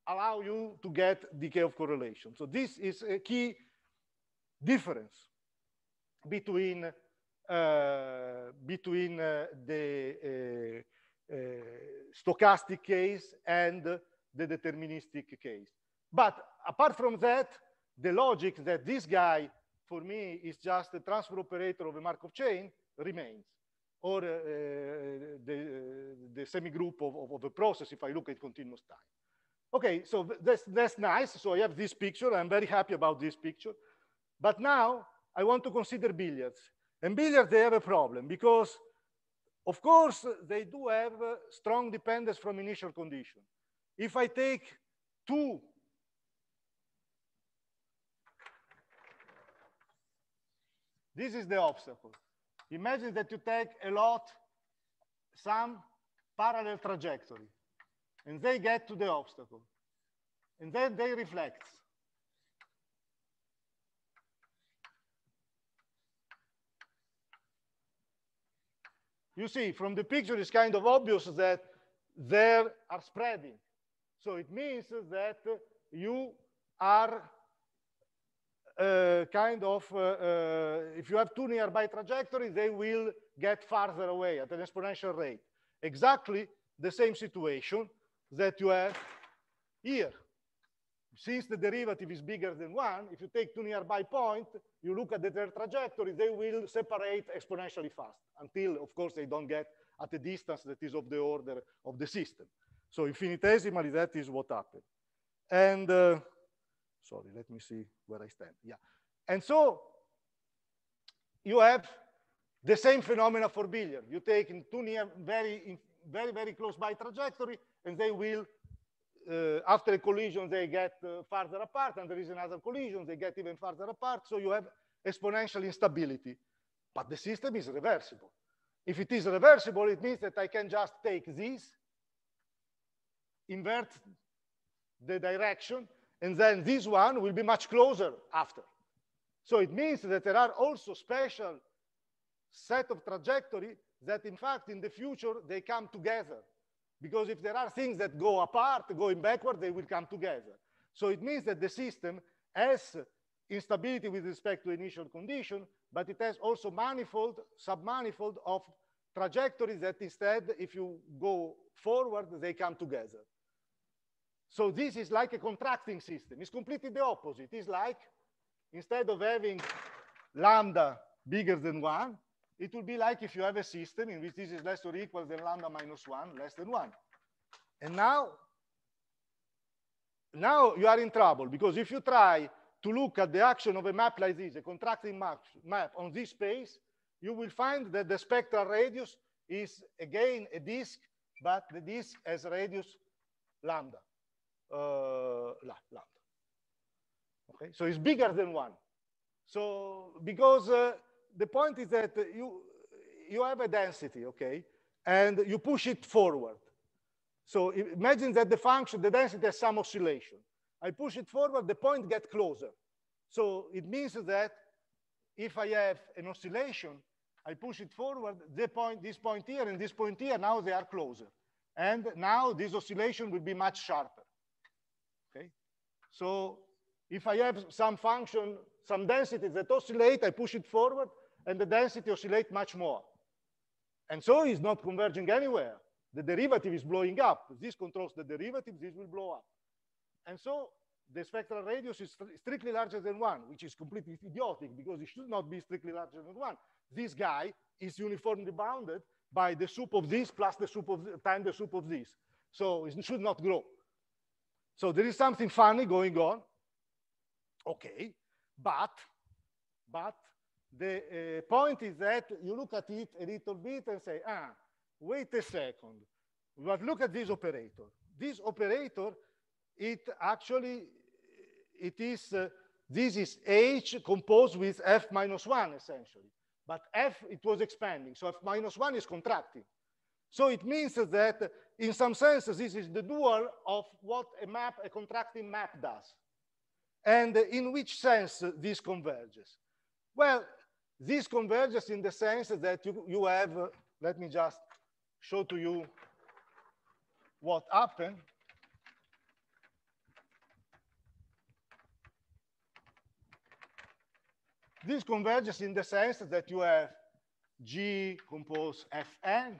allow you to get decay of correlation. So this is a key difference between, uh, between uh, the uh, uh stochastic case and the deterministic case. But apart from that, the logic that this guy, for me, is just a transfer operator of a Markov chain remains or uh, the, eh, the semi-group of, of, of a process if I look at continuous time. Okay, so that's, that's nice. So I have this picture. I'm very happy about this picture. But now I want to consider billiards. And billiards, they have a problem because, of course, they do have strong dependence from initial condition. If I take two This is the obstacle. Imagine that you take a lot, some parallel trajectory, and they get to the obstacle, and then they reflect. You see, from the picture, it's kind of obvious that they are spreading. So it means that you are uh, kind of, uh, uh, if you have two nearby trajectories, they will get farther away at an exponential rate. Exactly the same situation that you have here. Since the derivative is bigger than one, if you take two nearby points, you look at their trajectory, they will separate exponentially fast until, of course, they don't get at a distance that is of the order of the system. So infinitesimally, that is what happened. And uh, Sorry, let me see where I stand. Yeah. And so you have the same phenomena for billiard. You take in two near, very, very, very close by trajectory, and they will, uh, after a collision, they get uh, farther apart, and there is another collision, they get even farther apart. So you have exponential instability. But the system is reversible. If it is reversible, it means that I can just take this, invert the direction, and then this one will be much closer after. So it means that there are also special set of trajectory that in fact in the future they come together. Because if there are things that go apart, going backward, they will come together. So it means that the system has instability with respect to initial condition, but it has also manifold, submanifold of trajectories that instead, if you go forward, they come together. So this is like a contracting system. It's completely the opposite. It's like, instead of having lambda bigger than one, it will be like if you have a system in which this is less or equal than lambda minus one, less than one. And now, now you are in trouble because if you try to look at the action of a map like this, a contracting map, map on this space, you will find that the spectral radius is again a disk, but the disk has radius lambda uh, lambda. Okay, so it's bigger than one. So because uh, the point is that you you have a density, okay, and you push it forward. So imagine that the function, the density has some oscillation. I push it forward, the point gets closer. So it means that if I have an oscillation, I push it forward, the point, this point here and this point here, now they are closer. And now this oscillation will be much sharper. So if I have some function, some density that oscillate, I push it forward and the density oscillates much more. And so it's not converging anywhere. The derivative is blowing up. This controls the derivative, this will blow up. And so the spectral radius is strictly larger than one, which is completely idiotic because it should not be strictly larger than one. This guy is uniformly bounded by the soup of this plus the soup of the, time the soup of this. So it should not grow. So there is something funny going on. Okay, but, but the uh, point is that you look at it a little bit and say, ah, wait a second. But look at this operator. This operator, it actually, it is, uh, this is H composed with F minus one essentially. But F, it was expanding. So F minus one is contracting. So it means that in some sense, this is the dual of what a map, a contracting map does. And in which sense this converges? Well, this converges in the sense that you, you have, uh, let me just show to you what happened. This converges in the sense that you have G compose Fn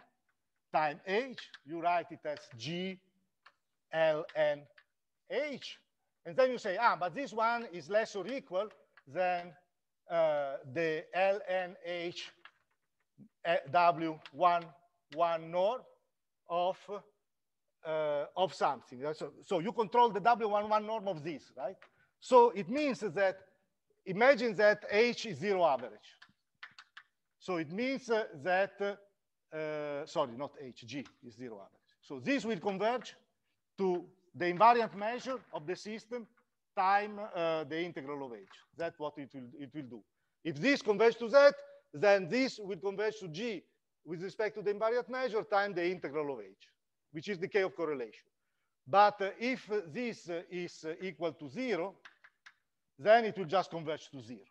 time h, you write it as g l n h. And then you say, ah, but this one is less or equal than uh, the lnh uh, w one one norm of uh, of something. So, so you control the w one one norm of this, right? So it means that imagine that h is zero average. So it means uh, that uh, uh, sorry, not HG is zero average. So this will converge to the invariant measure of the system time uh, the integral of h. That's what it will, it will do. If this converges to that, then this will converge to g with respect to the invariant measure time the integral of h, which is the k of correlation. But uh, if this uh, is uh, equal to zero, then it will just converge to zero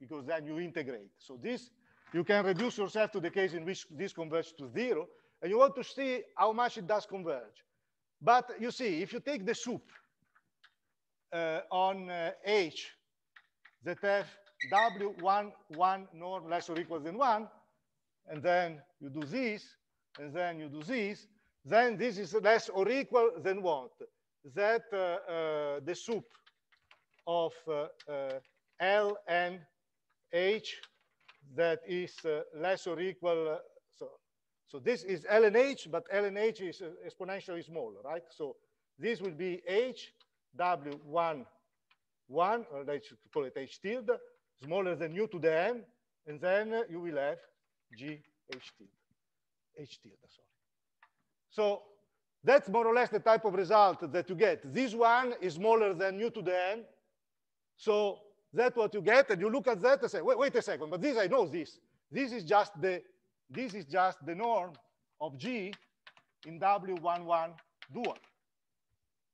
because then you integrate. So this you can reduce yourself to the case in which this converges to zero, and you want to see how much it does converge. But you see, if you take the soup uh, on uh, H that have W1, 1 norm less or equal than 1, and then you do this, and then you do this, then this is less or equal than what? That uh, uh, the soup of uh, uh, L and H that is uh, less or equal. Uh, so, so this is LNH, but LNH is uh, exponentially small, right? So this will be H W1, 1, or let's call it H tilde, smaller than u to the n, and then you will have G H tilde, H tilde, sorry. So that's more or less the type of result that you get. This one is smaller than u to the n. So that's what you get, and you look at that and say, wait, wait a second, but this, I know this. This is just the, this is just the norm of G in W11 dual.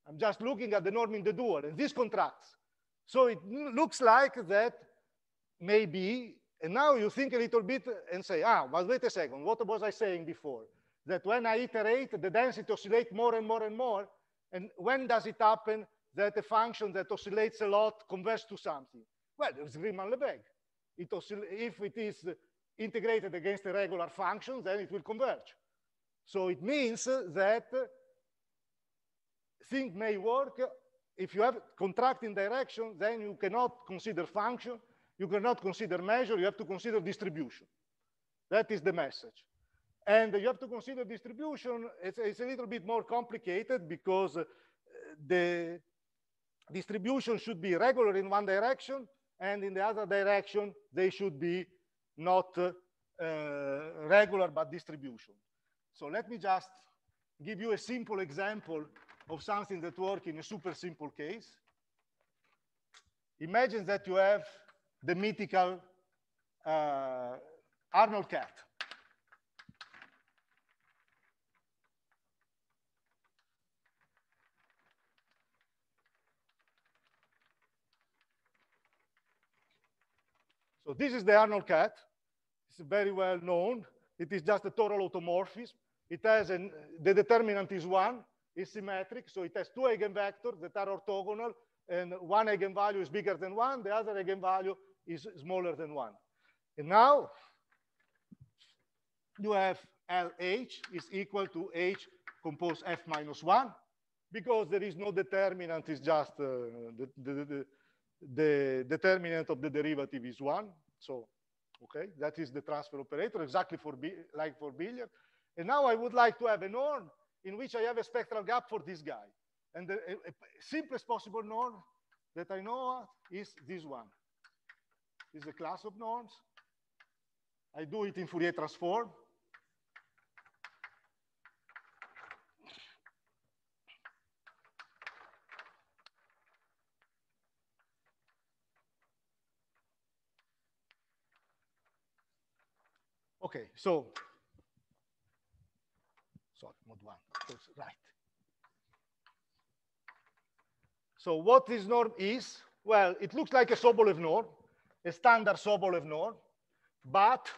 I'm just looking at the norm in the dual, and this contracts. So it looks like that maybe, and now you think a little bit and say, ah, but wait a second, what was I saying before? That when I iterate, the density oscillate more and more and more, and when does it happen? that a function that oscillates a lot converges to something? Well, it's Riemann-Lebesgue. It if it is integrated against a regular function, then it will converge. So it means that things may work. If you have contracting direction, then you cannot consider function, you cannot consider measure, you have to consider distribution. That is the message. And you have to consider distribution. It's, it's a little bit more complicated because the distribution should be regular in one direction and in the other direction, they should be not uh, regular, but distribution. So let me just give you a simple example of something that works in a super simple case. Imagine that you have the mythical uh, Arnold cat. So this is the Arnold cat. It's very well known. It is just a total automorphism. It has an, the determinant is one, is symmetric, so it has two eigenvectors that are orthogonal, and one eigenvalue is bigger than one, the other eigenvalue is smaller than one. And now you have LH is equal to H composed F minus one, because there is no determinant, it's just uh, the, the, the, the determinant of the derivative is one. So, okay, that is the transfer operator exactly for B, like for billiard. And now I would like to have a norm in which I have a spectral gap for this guy. And the a, a simplest possible norm that I know is this one. This is a class of norms. I do it in Fourier transform. Okay, so, sorry, mode one, right. So what this norm is, well, it looks like a Sobolev norm, a standard Sobolev norm, but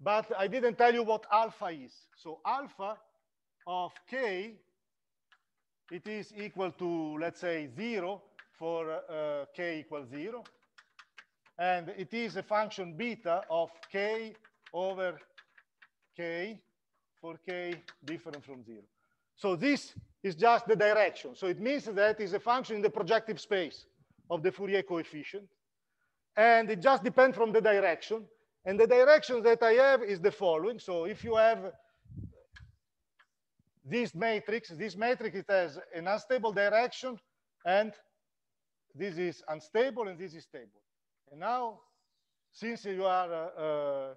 but I didn't tell you what alpha is. So alpha of k it is equal to, let's say, 0 for uh, k equals 0. And it is a function beta of k over k for k different from 0. So this is just the direction. So it means that is a function in the projective space of the Fourier coefficient. And it just depends from the direction. And the direction that I have is the following. So if you have this matrix. This matrix, it has an unstable direction and this is unstable and this is stable. And now, since you are uh, uh, uh,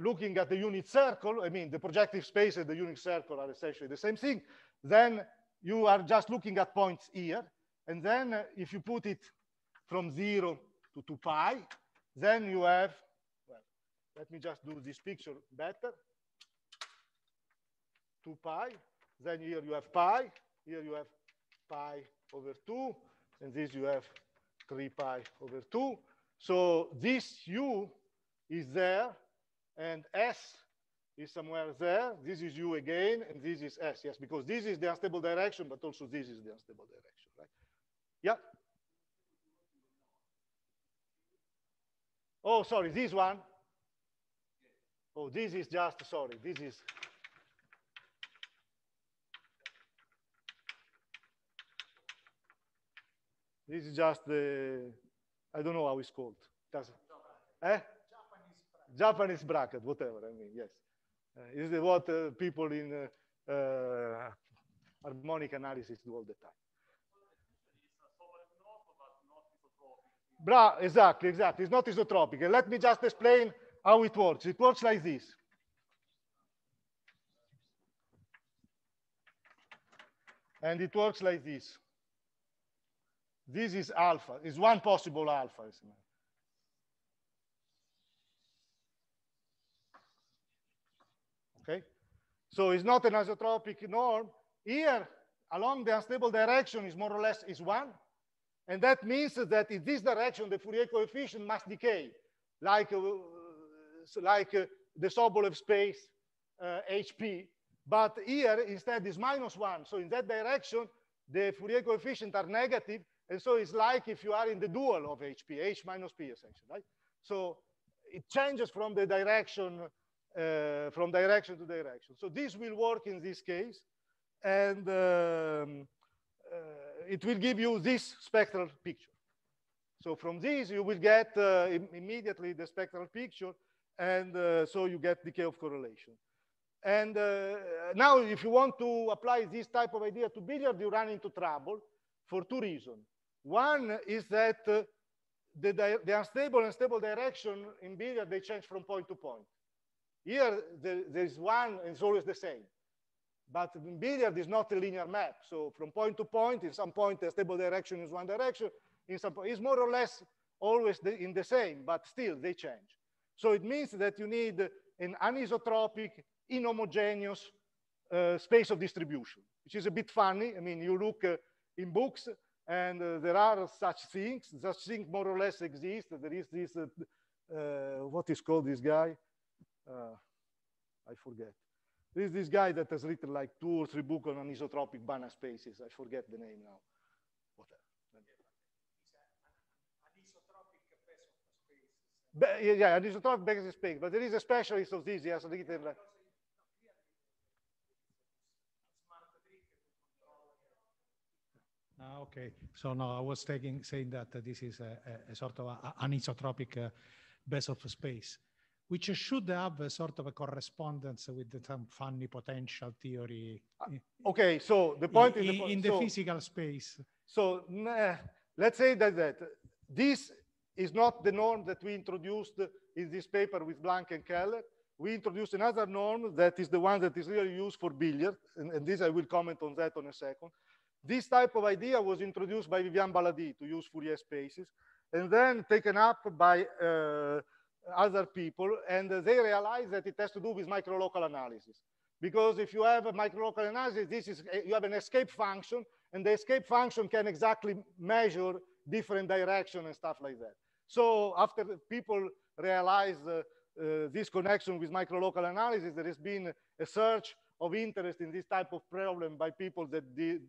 looking at the unit circle, I mean, the projective space and the unit circle are essentially the same thing, then you are just looking at points here. And then uh, if you put it from zero to two pi, then you have, well, let me just do this picture better. 2 pi. Then here you have pi. Here you have pi over 2. And this you have 3 pi over 2. So this u is there. And s is somewhere there. This is u again. And this is s. Yes, because this is the unstable direction, but also this is the unstable direction, right? Yeah? Oh, sorry, this one. Oh, this is just, sorry, this is This is just the, I don't know how it's called. eh? Japanese bracket, whatever, I mean, yes. Uh, is what uh, people in uh, uh, harmonic analysis do all the time. Bra exactly, exactly. It's not isotropic. And let me just explain how it works. It works like this. And it works like this. This is alpha, It's one possible alpha. Okay, so it's not an isotropic norm. Here, along the unstable direction is more or less is one. And that means that in this direction, the Fourier coefficient must decay, like, uh, like uh, the Sobolev space uh, HP. But here, instead, is minus one. So in that direction, the Fourier coefficients are negative, and so it's like if you are in the dual of HP, H minus P essentially, right? So it changes from the direction, uh, from direction to direction. So this will work in this case. And um, uh, it will give you this spectral picture. So from this, you will get uh, immediately the spectral picture. And uh, so you get decay of correlation. And uh, now if you want to apply this type of idea to billiard, you run into trouble for two reasons. One is that uh, the, the, unstable and stable direction in billiard, they change from point to point. Here, the, there's one and it's always the same. But in billiard is not a linear map. So from point to point, in some point, the stable direction is one direction. In some point, it's more or less always the, in the same, but still they change. So it means that you need an anisotropic, inhomogeneous uh, space of distribution, which is a bit funny. I mean, you look uh, in books, and uh, there are such things, such things more or less exist. There is this, uh, uh what is called this guy? Uh, I forget. There is this guy that has written like two or three books on anisotropic Banach spaces. I forget the name now. Whatever. Yeah, anisotropic Banach space. But there is a specialist of this. He has written like, Okay. So no, I was taking, saying that uh, this is a, a, a sort of a, an isotropic uh, base of space, which should have a sort of a correspondence with the, some funny potential theory. Uh, okay, so the point in, is the, po in the so, physical space. So nah, let's say that, that this is not the norm that we introduced in this paper with Blank and Keller. We introduced another norm that is the one that is really used for billiards, and, and this I will comment on that on a second. This type of idea was introduced by Vivian Baladi to use Fourier spaces and then taken up by uh, other people. And uh, they realized that it has to do with microlocal analysis. Because if you have a microlocal analysis, this is uh, you have an escape function, and the escape function can exactly measure different direction and stuff like that. So after people realized uh, uh, this connection with microlocal analysis, there has been a search of interest in this type of problem by people that did,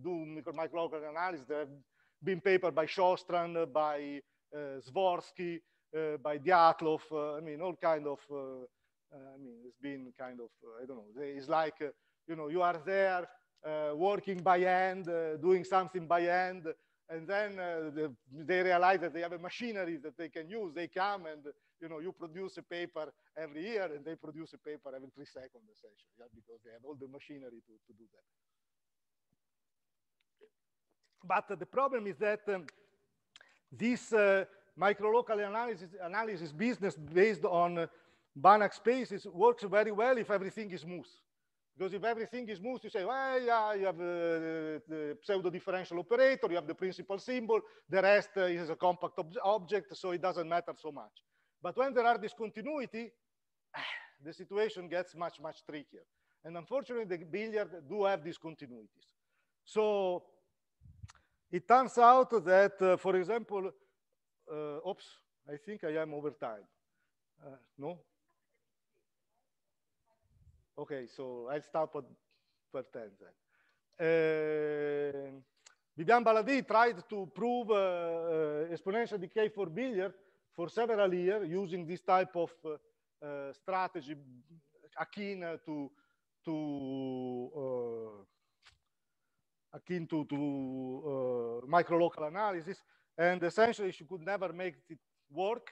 do micro microorganism analysis. There have been papers by Shostran, by Zvorsky, uh, uh, by Dyatlov. Uh, I mean, all kind of. I mean, it's been kind of. I don't know. It's like you know, you are there working by hand, doing something by hand. And then the, they realize that they have a machinery that they can use. They come and you know, you produce a paper every year and they produce a paper every three seconds, essentially, yeah, because they have all the machinery to, to do that. But the problem is that um, this uh, micro-local analysis, analysis business based on uh, Banach spaces works very well if everything is smooth. Because if everything is smooth, you say, well, yeah, you have uh, the pseudo-differential operator, you have the principal symbol, the rest uh, is a compact ob object, so it doesn't matter so much. But when there are discontinuity, the situation gets much, much trickier. And unfortunately, the billiard do have discontinuities. So it turns out that, uh, for example, uh, oops, I think I am over time. Uh, no? Okay, so I'll stop at per 10 then. Uh, Vivian Baladi tried to prove uh, uh, exponential decay for billiard for several years using this type of strategy akin to, to akin to, to uh, micro-local analysis. And essentially, she could never make it work.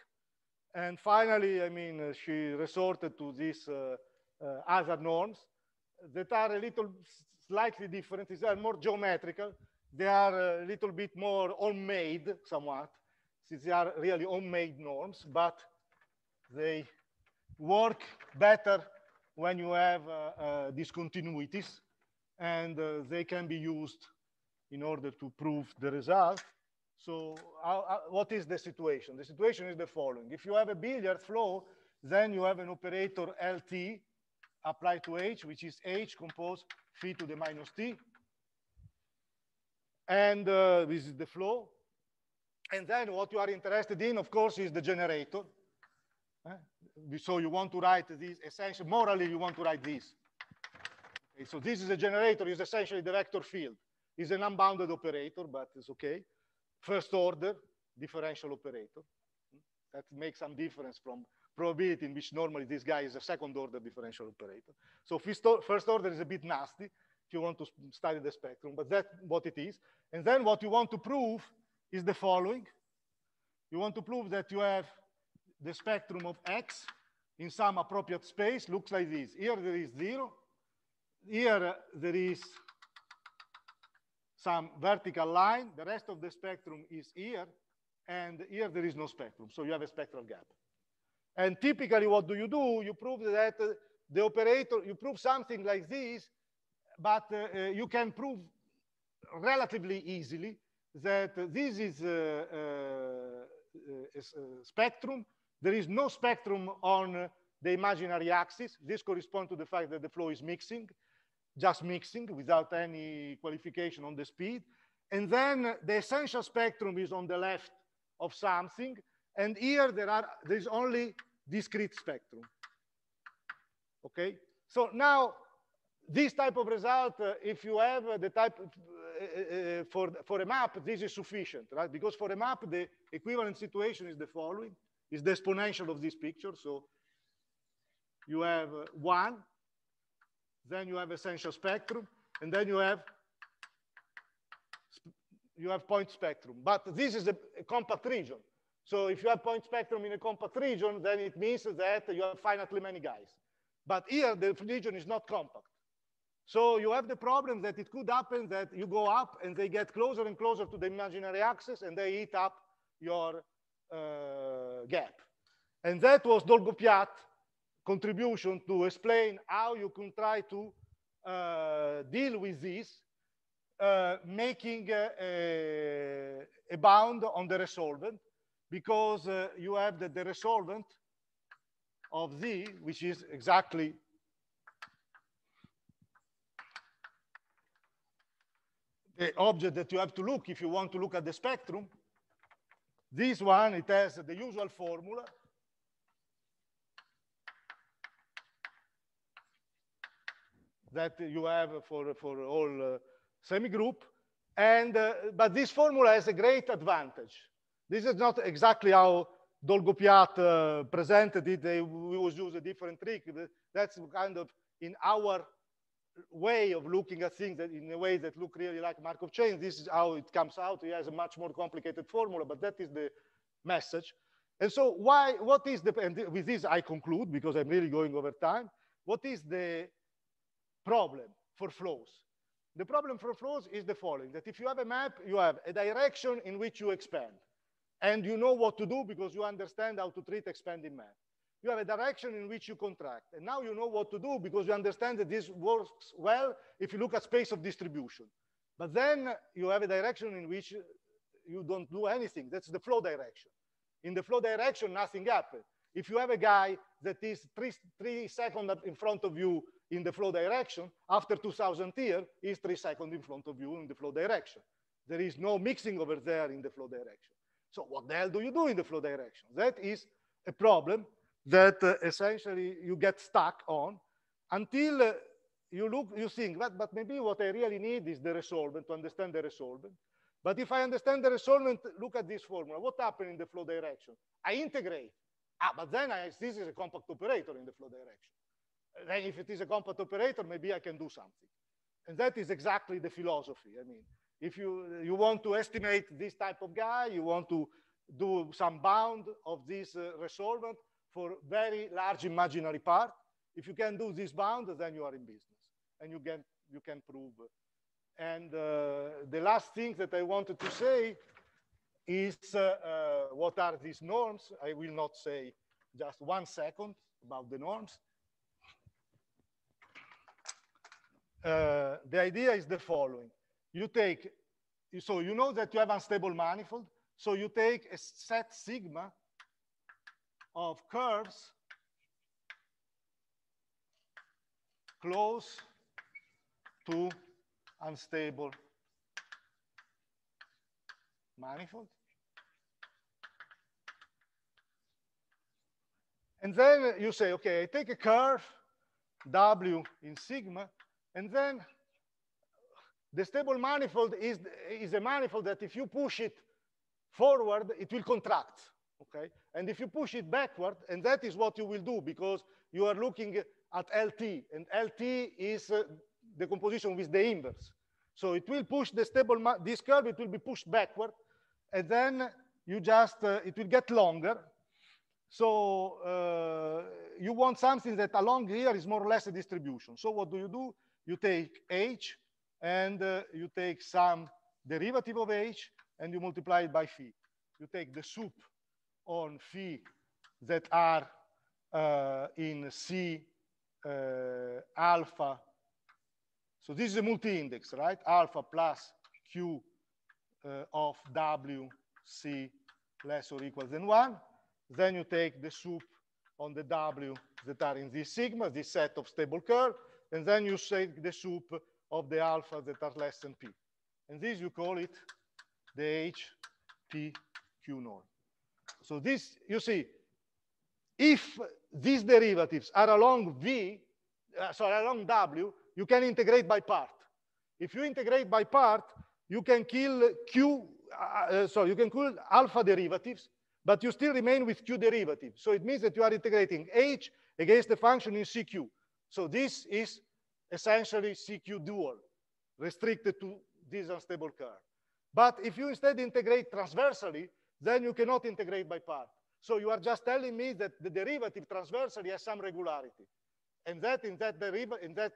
And finally, I mean, uh, she resorted to these other uh, uh, norms that are a little slightly different. They are more geometrical. They are a little bit more homemade somewhat, since they are really homemade norms, but they work better when you have uh, uh, discontinuities and uh, they can be used in order to prove the result. So uh, uh, what is the situation? The situation is the following. If you have a billiard flow, then you have an operator LT applied to H, which is H composed phi to the minus T. And uh, this is the flow. And then what you are interested in, of course, is the generator. Eh? So you want to write this Essentially, morally, you want to write this Okay, so this is a generator, is essentially the vector field. It's an unbounded operator, but it's okay. First order differential operator. That makes some difference from probability in which normally this guy is a second order differential operator. So first order is a bit nasty if you want to study the spectrum, but that's what it is. And then what you want to prove is the following. You want to prove that you have the spectrum of X in some appropriate space looks like this. Here there is zero, here uh, there is some vertical line. The rest of the spectrum is here. And here there is no spectrum. So you have a spectral gap. And typically what do you do? You prove that uh, the operator, you prove something like this, but uh, uh you can prove relatively easily that this is a, a, a spectrum. There is no spectrum on the imaginary axis. This corresponds to the fact that the flow is mixing just mixing without any qualification on the speed. And then the essential spectrum is on the left of something. And here there are there's only discrete spectrum. Okay, so now this type of result, uh, if you have uh, the type uh, uh, for, for a map, this is sufficient, right? Because for a map, the equivalent situation is the following, is the exponential of this picture. So you have uh, one then you have essential spectrum, and then you have you have point spectrum. But this is a, a compact region. So if you have point spectrum in a compact region, then it means that you have finitely many guys. But here, the region is not compact. So you have the problem that it could happen that you go up and they get closer and closer to the imaginary axis and they eat up your uh, gap. And that was Dolgopiat contribution to explain how you can try to uh, deal with this, uh, making uh, a, a, bound on the resolvent because uh, you have the resolvent of Z, which is exactly the object that you have to look if you want to look at the spectrum. This one, it has the usual formula that you have for, for all uh, semigroup. And, uh, but this formula has a great advantage. This is not exactly how Dolgopiat uh, presented it. They was use a different trick. That's kind of in our way of looking at things that in a way that look really like Markov chain. This is how it comes out. It has a much more complicated formula, but that is the message. And so why, what is the, and with this I conclude because I'm really going over time. What is the problem for flows. The problem for flows is the following, that if you have a map, you have a direction in which you expand. And you know what to do because you understand how to treat expanding map. You have a direction in which you contract. And now you know what to do because you understand that this works well if you look at space of distribution. But then you have a direction in which you don't do anything. That's the flow direction. In the flow direction, nothing happens. If you have a guy that is three, three seconds in front of you in the flow direction after 2000 years is three seconds in front of you in the flow direction. There is no mixing over there in the flow direction. So what the hell do you do in the flow direction? That is a problem that uh, essentially you get stuck on until uh, you look, you think, but, but maybe what I really need is the resolvent to understand the resolvent. But if I understand the resolvent, look at this formula. What happened in the flow direction? I integrate. Ah, but then I, this is a compact operator in the flow direction then if it is a compact operator, maybe I can do something. And that is exactly the philosophy. I mean, if you, you want to estimate this type of guy, you want to do some bound of this uh, resolvent for very large imaginary part. If you can do this bound, then you are in business and you can, you can prove. And uh, the last thing that I wanted to say is uh, uh what are these norms? I will not say just one second about the norms. Uh, the idea is the following. You take, so you know that you have unstable manifold. So you take a set sigma of curves close to unstable manifold. And then you say, okay, I take a curve W in sigma and then the stable manifold is, is a manifold that if you push it forward, it will contract, okay? And if you push it backward, and that is what you will do because you are looking at LT, and LT is uh, the composition with the inverse. So it will push the stable, this curve, it will be pushed backward, and then you just, uh, it will get longer. So uh, you want something that along here is more or less a distribution. So what do you do? you take h and uh, you take some derivative of h and you multiply it by phi. You take the soup on phi that are uh, in C uh, alpha. So this is a multi-index, right? Alpha plus Q uh, of W C less or equal than one. Then you take the soup on the W that are in this sigma, this set of stable curve, and then you take the soup of the alpha that are less than p. And this you call it the HPQ norm. So this, you see, if these derivatives are along V, uh, sorry, along W, you can integrate by part. If you integrate by part, you can kill Q, uh, uh you can kill alpha derivatives, but you still remain with Q derivatives. So it means that you are integrating H against the function in CQ. So this is essentially CQ dual, restricted to this unstable curve. But if you instead integrate transversally, then you cannot integrate by part. So you are just telling me that the derivative transversally has some regularity. And that in that, in that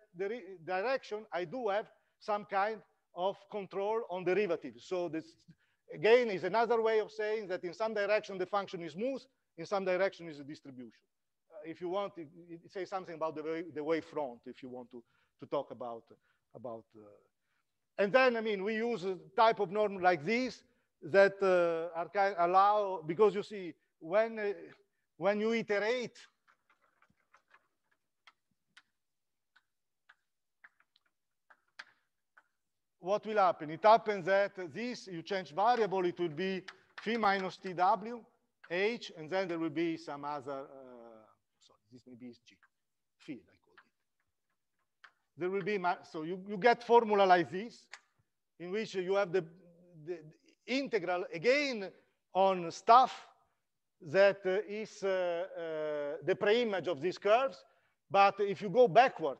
direction, I do have some kind of control on derivatives. So this, again, is another way of saying that in some direction, the function is smooth, in some direction is a distribution if you want, it, it say something about the, way, the front, if you want to, to talk about, about uh, and then, I mean, we use a type of norm like this that uh, are kind allow, because you see, when, uh, when you iterate what will happen? It happens that this, you change variable, it will be phi minus tw, h, and then there will be some other uh, this may be G field, I call it. There will be, so you, you get formula like this, in which you have the, the, integral again on stuff that uh, is uh, uh, the preimage of these curves. But if you go backward,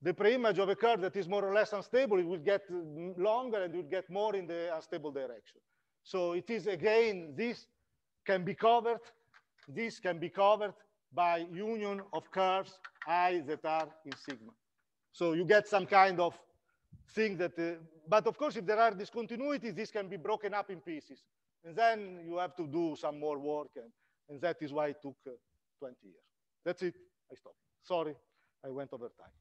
the preimage of a curve that is more or less unstable, it will get mm, longer and it will get more in the unstable direction. So it is again, this can be covered, this can be covered, by union of curves i that are in sigma. So you get some kind of thing that, uh, but of course, if there are discontinuities, this can be broken up in pieces. And then you have to do some more work. And, and that is why it took uh, 20 years. That's it. I stop. Sorry, I went over time.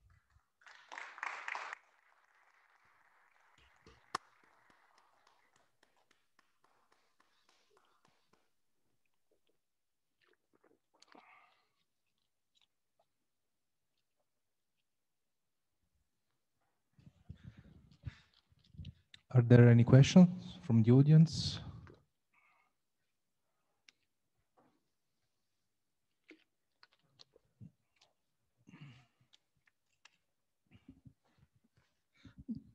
Are there any questions from the audience?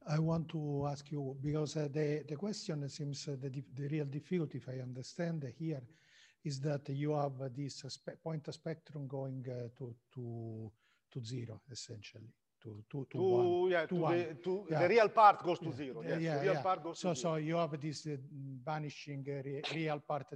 I want to ask you because uh, the, the question seems uh, the, the real difficulty, if I understand here, is that you have this spe point spectrum going uh, to, to, to zero essentially to to, to one. Yeah, to, to, one. The, to yeah. the real part goes to yeah. zero. Yes, yeah, real yeah. part goes so, so zero. you have this uh, vanishing uh, re real part.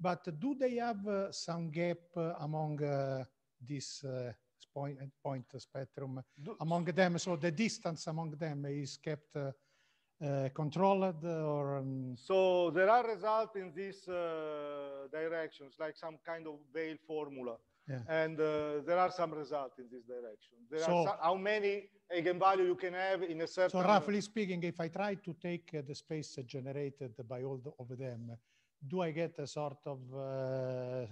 But do they have uh, some gap uh, among uh, this uh, point, point spectrum do among them? So the distance among them is kept uh, controlled or um... so there are results in these uh, directions like some kind of veil formula yeah. And uh, there are some results in this direction. There so, some, how many eigenvalue you can have in a certain. So roughly speaking, if I try to take uh, the space generated by all the, of them, do I get a sort of uh,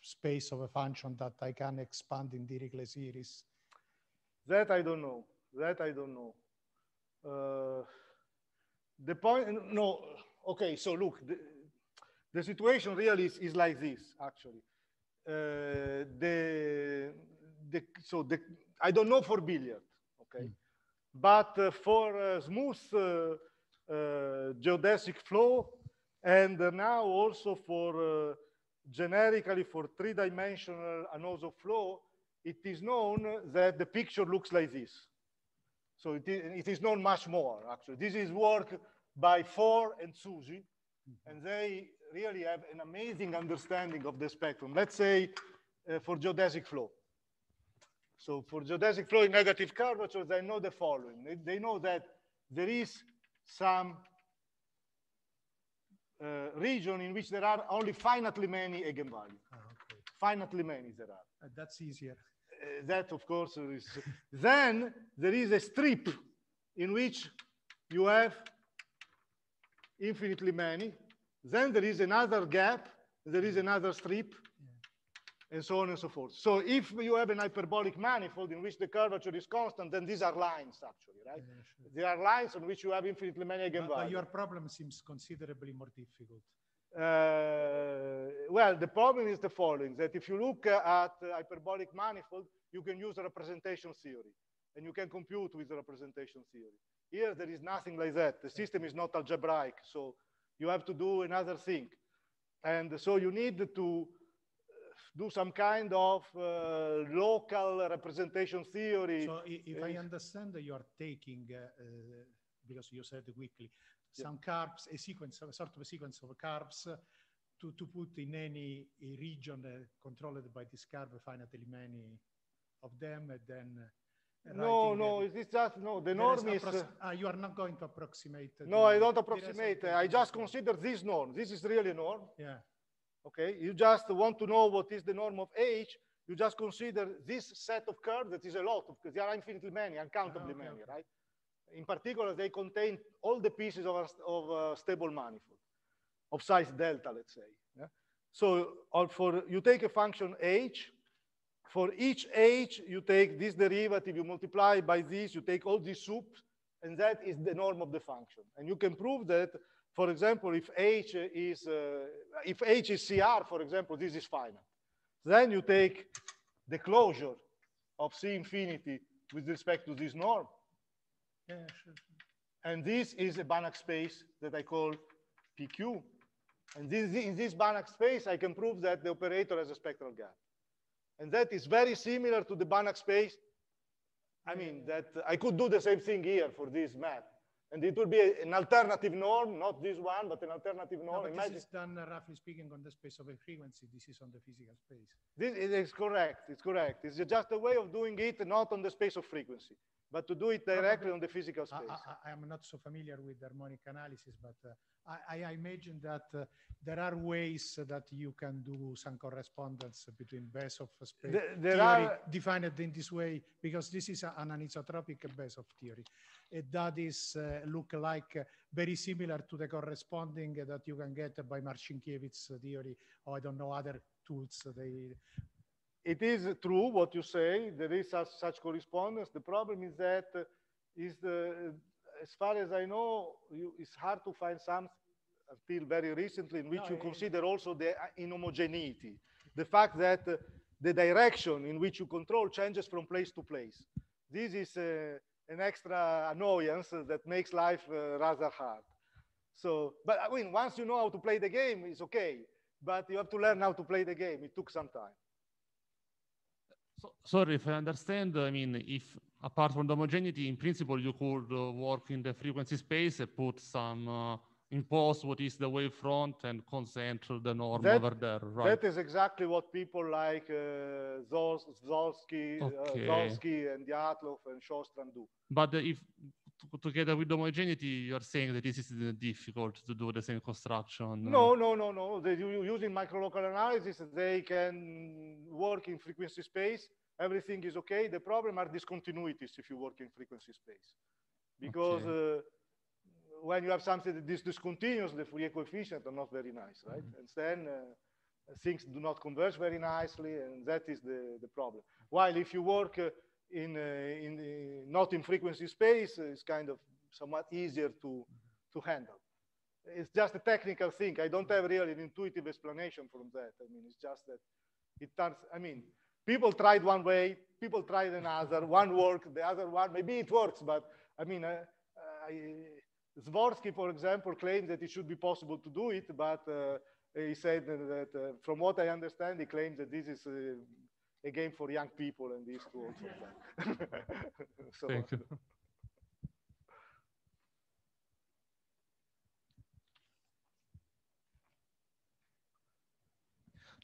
space of a function that I can expand in Dirichlet series? That I don't know. That I don't know. Uh, the point, no. Okay, so look, the, the situation really is, is like this, actually the, the, so the, I don't know for billiard, okay? Mm. But uh, for uh, smooth uh, uh, geodesic flow, and now also for generically for three-dimensional anosov flow, it is known that the picture looks like this. So it is, it is known much more, actually. This is work by Four and Susie, mm -hmm. and they really have an amazing understanding of the spectrum. Let's say uh, for geodesic flow. So for geodesic flow in negative curvatures, they know the following. They, they know that there is some uh, region in which there are only finitely many eigenvalues. Oh, okay. Finitely many there are. Uh, that's easier. Uh, that, of course, is. then there is a strip in which you have infinitely many then there is another gap, there is mm. another strip, yeah. and so on and so forth. So if you have an hyperbolic manifold in which the curvature is constant, then these are lines actually, right? Yeah, sure. are lines on which you have infinitely many eigenvalues. But, but your problem seems considerably more difficult. Uh, well, the problem is the following, that if you look uh, at hyperbolic manifold, you can use representation theory and you can compute with the representation theory. Here, there is nothing like that. The system is not algebraic, so you have to do another thing. And so you need to uh, do some kind of uh, local representation theory. So if I eh, understand, you are taking, uh, uh because you said quickly, some yeah. curves, a sequence, a sort of a sequence of curves uh, to, to put in any eh, region controlled by this curve, Finally, many of them, and then no, no, it is just no. The norm is. uh, ah, you are not going to approximate. No, I don't approximate. I just consider this norm. This is really a norm. Yeah. Okay. You just want to know what is the norm of H. You just consider this set of curves that is a lot because there are infinitely many, uncountably oh, okay. many, right? In particular, they contain all the pieces of, a, of a stable manifold of size delta, let's say. Yeah? So uh, for you take a function h for each h, you take this derivative, you multiply by this, you take all these soups, and that is the norm of the function. And you can prove that, for example, if h is, uh, if h is CR, for example, this is finite. Then you take the closure of C infinity with respect to this norm. Yeah, sure. And this is a Banach space that I call PQ. And this, in this Banach space, I can prove that the operator has a spectral gap. And that is very similar to the Banach space. I mean, that I could do the same thing here for this map. And it would be a, an alternative norm, not this one, but an alternative norm. No, This is done, uh, roughly speaking, on the space of a frequency. This is on the physical space. This is correct. It's correct. It's just a way of doing it, not on the space of frequency but to do it directly on the physical space. I, I, am not so familiar with harmonic analysis, but uh, I, I, imagine that uh, there are ways that you can do some correspondence between base of space the, theory are... defined in this way, because this is an anisotropic base of theory. It, uh, that is uh, look like uh, very similar to the corresponding that you can get by Marcinkiewicz theory, or I don't know, other tools they it is true what you say, there is such, such correspondence. The problem is that, the, as far as I know, you, it's hard to find some until very recently in which no, you consider also the uh, inhomogeneity, the fact that uh, the direction in which you control changes from place to place. This is uh, an extra annoyance that makes life uh, rather hard. So, but I mean, once you know how to play the game, it's okay. But you have to learn how to play the game. It took some time. So, sorry if I understand, I mean, if apart from the homogeneity, in principle, you could uh, work in the frequency space and put some, uh, impose what is the wave front and concentrate the norm that, over there, right? That is exactly what people like uh, Zolsky, uh, okay. Zolsky and Diatlov and Shostran do. But uh, if together with homogeneity, you are saying that this is difficult to do the same construction. No, no, no, no. They, using microlocal analysis, they can work in frequency space. Everything is okay. The problem are discontinuities if you work in frequency space, because okay. uh, when you have something that is discontinuous, the Fourier coefficient are not very nice, right? Mm -hmm. And then uh, things do not converge very nicely, and that is the, the problem. While if you work uh, in, uh, in not in frequency space uh, is kind of somewhat easier to, to handle. It's just a technical thing. I don't have really an intuitive explanation from that. I mean, it's just that it turns, I mean, people tried one way, people tried another, one worked, the other one, maybe it works, but I mean, uh, uh I, Zvorsky, for example, claimed that it should be possible to do it, but uh, he said that, uh, from what I understand, he claims that this is a game for young people, and these two also. so, Thank you.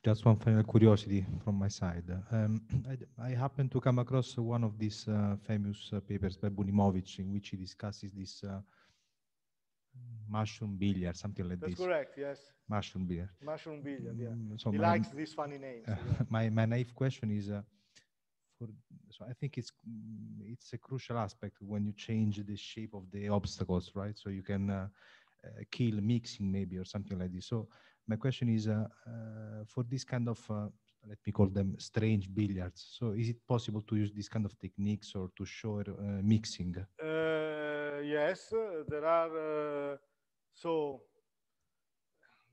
Just one final curiosity from my side. Um, I, I, happened to come across one of these uh, famous uh, papers by Bunimovic in which he discusses this uh, mushroom billiard, something like That's this. That's correct, yes. Mushroom billiard. Mushroom billiard, yeah. Mm, so he my, likes these funny names. Uh, yeah. my, my naive question is, uh, for, so I think it's mm, it's a crucial aspect when you change the shape of the obstacles, right? So you can uh, uh kill mixing maybe or something like this. So my question is, uh, uh, for this kind of let me call them strange billiards. So, is it possible to use this kind of techniques or to show mixing? yes, there are, uh, so,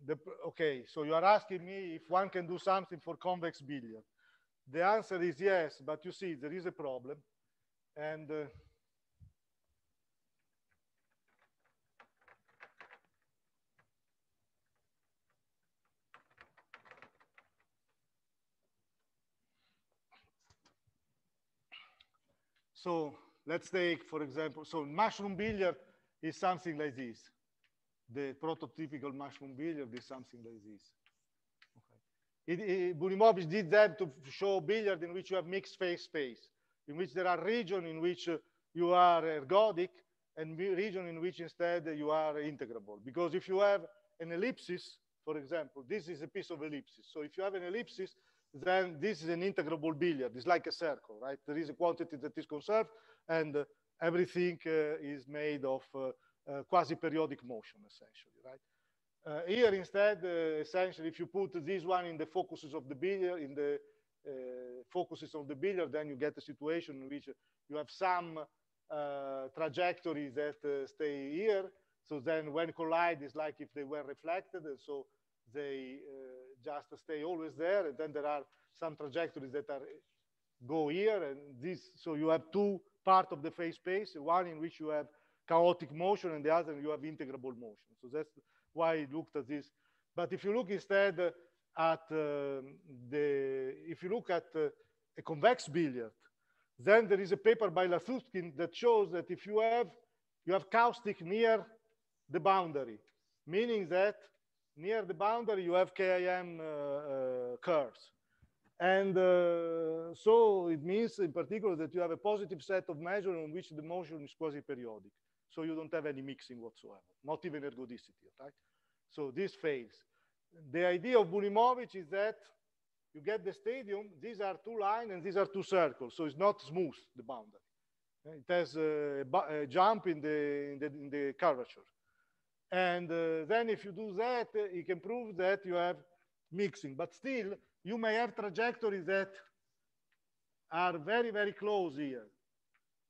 the, okay, so you are asking me if one can do something for convex billiard. The answer is yes, but you see, there is a problem. And uh, so Let's take, for example, so mushroom billiard is something like this. The prototypical mushroom billiard is something like this. It, it, Bunimovic did that to show billiard in which you have mixed phase space, in which there are regions in which uh, you are ergodic and regions in which instead you are integrable. Because if you have an ellipsis, for example, this is a piece of ellipsis. So if you have an ellipsis, then this is an integrable billiard. It's like a circle, right? There is a quantity that is conserved and uh, everything uh, is made of uh, quasi-periodic motion, essentially, right? Uh, here instead, uh, essentially, if you put this one in the focuses of the billiard, in the uh, focuses of the billiard, then you get a situation in which you have some trajectories that stay here. So then when collide, it's like if they were reflected, and so they just stay always there. And then there are some trajectories that are go here and this. So you have two part of the phase space, one in which you have chaotic motion and the other you have integrable motion. So that's why I looked at this. But if you look instead at uh, the, if you look at uh, a convex billiard, then there is a paper by Lasutskin that shows that if you have, you have caustic near the boundary, meaning that near the boundary you have KIM uh, uh, curves. And uh, so it means in particular that you have a positive set of measures on which the motion is quasi-periodic. So you don't have any mixing whatsoever, not even ergodicity, right? So this fails. The idea of Bulimovic is that you get the stadium, these are two lines and these are two circles. So it's not smooth, the boundary. It has a, a jump in the, in the, in the curvature. And uh, then if you do that, uh, you can prove that you have mixing. But still, you may have trajectories that are very, very close here.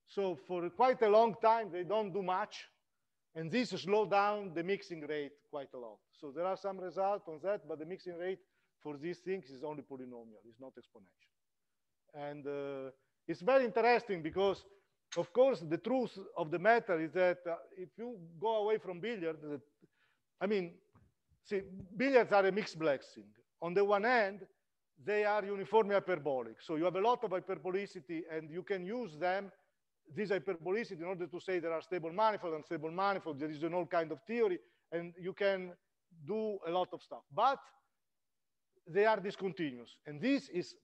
So for quite a long time, they don't do much. And this slows down the mixing rate quite a lot. So there are some results on that, but the mixing rate for these things is only polynomial. It's not exponential. And uh, it's very interesting because of course, the truth of the matter is that uh, if you go away from billiards, I mean, see, billiards are a mixed blessing. On the one hand, they are uniformly hyperbolic. So you have a lot of hyperbolicity and you can use them, this hyperbolicity, in order to say there are stable manifolds, and unstable manifolds, there is an old kind of theory, and you can do a lot of stuff. But they are discontinuous. And this is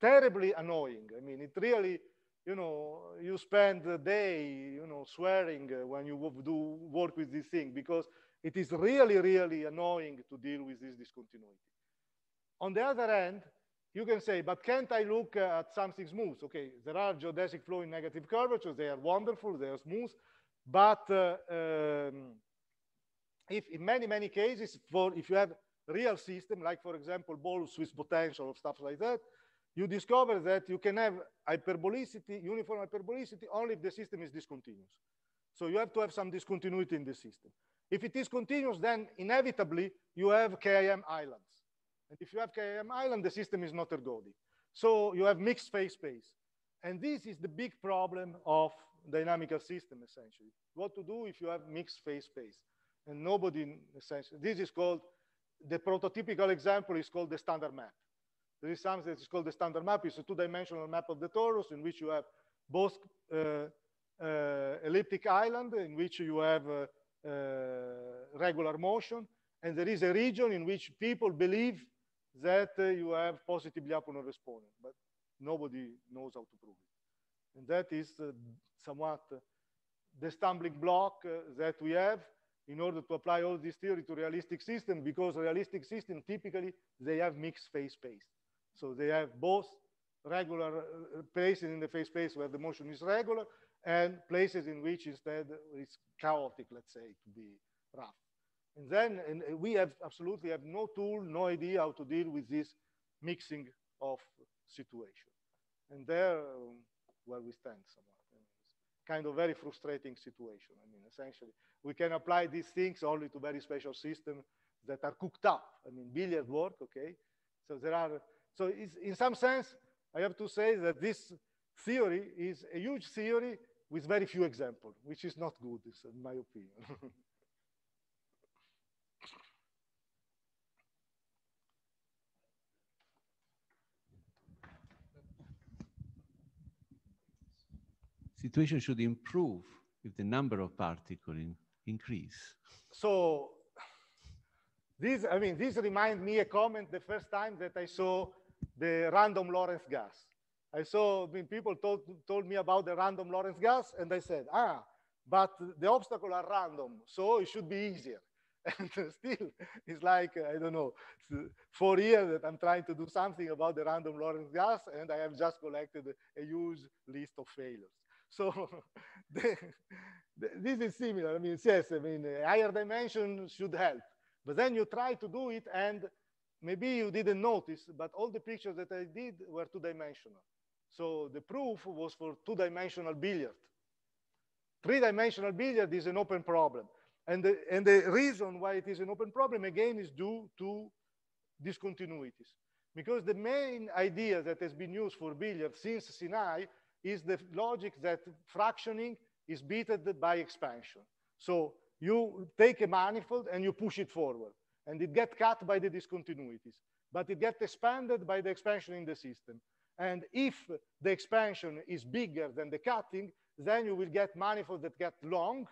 terribly annoying. I mean, it really you know, you spend the day, you know, swearing uh, when you do work with this thing because it is really, really annoying to deal with this discontinuity. On the other hand, you can say, but can't I look uh, at something smooth? Okay, there are geodesic flow in negative curvature. They are wonderful, they are smooth. But uh, um, if in many, many cases, for if you have real system, like for example, ball Swiss potential or stuff like that, you discover that you can have hyperbolicity, uniform hyperbolicity, only if the system is discontinuous. So you have to have some discontinuity in the system. If it is continuous, then inevitably you have KIM islands. And if you have KIM island, the system is not ergodic. So you have mixed phase space. And this is the big problem of dynamical system, essentially. What to do if you have mixed phase space? And nobody, essentially, this is called, the prototypical example is called the standard map. There is something that is called the standard map. It's a two-dimensional map of the torus in which you have both uh, uh, elliptic island in which you have uh, uh regular motion. And there is a region in which people believe that uh, you have positive Lyapunov response. but nobody knows how to prove it. And that is uh, somewhat the stumbling block that we have in order to apply all this theory to realistic systems because realistic systems typically they have mixed phase space. So they have both regular uh, places in the phase space where the motion is regular and places in which instead it's chaotic, let's say, to be rough. And then and uh, we have absolutely have no tool, no idea how to deal with this mixing of situation. And there, um, where we stand somewhat. It's kind of very frustrating situation. I mean, essentially, we can apply these things only to very special systems that are cooked up. I mean, billiard work, okay? So there are so in some sense, I have to say that this theory is a huge theory with very few examples, which is not good, in my opinion. Situation should improve if the number of particles in increase. So this, I mean, this reminds me a comment the first time that I saw the random Lorentz gas. I saw when people told, told me about the random Lorentz gas and I said, ah, but the obstacles are random, so it should be easier. And still, it's like, I don't know, four years that I'm trying to do something about the random Lorentz gas and I have just collected a huge list of failures. So the, the, this is similar. I mean, yes, I mean, higher dimension should help. But then you try to do it and Maybe you didn't notice, but all the pictures that I did were two-dimensional. So the proof was for two-dimensional billiard. Three-dimensional billiard is an open problem. And the, and the reason why it is an open problem, again, is due to discontinuities. Because the main idea that has been used for billiard since Sinai is the logic that fractioning is beaten by expansion. So you take a manifold and you push it forward and it gets cut by the discontinuities, but it gets expanded by the expansion in the system. And if the expansion is bigger than the cutting, then you will get manifolds that get long.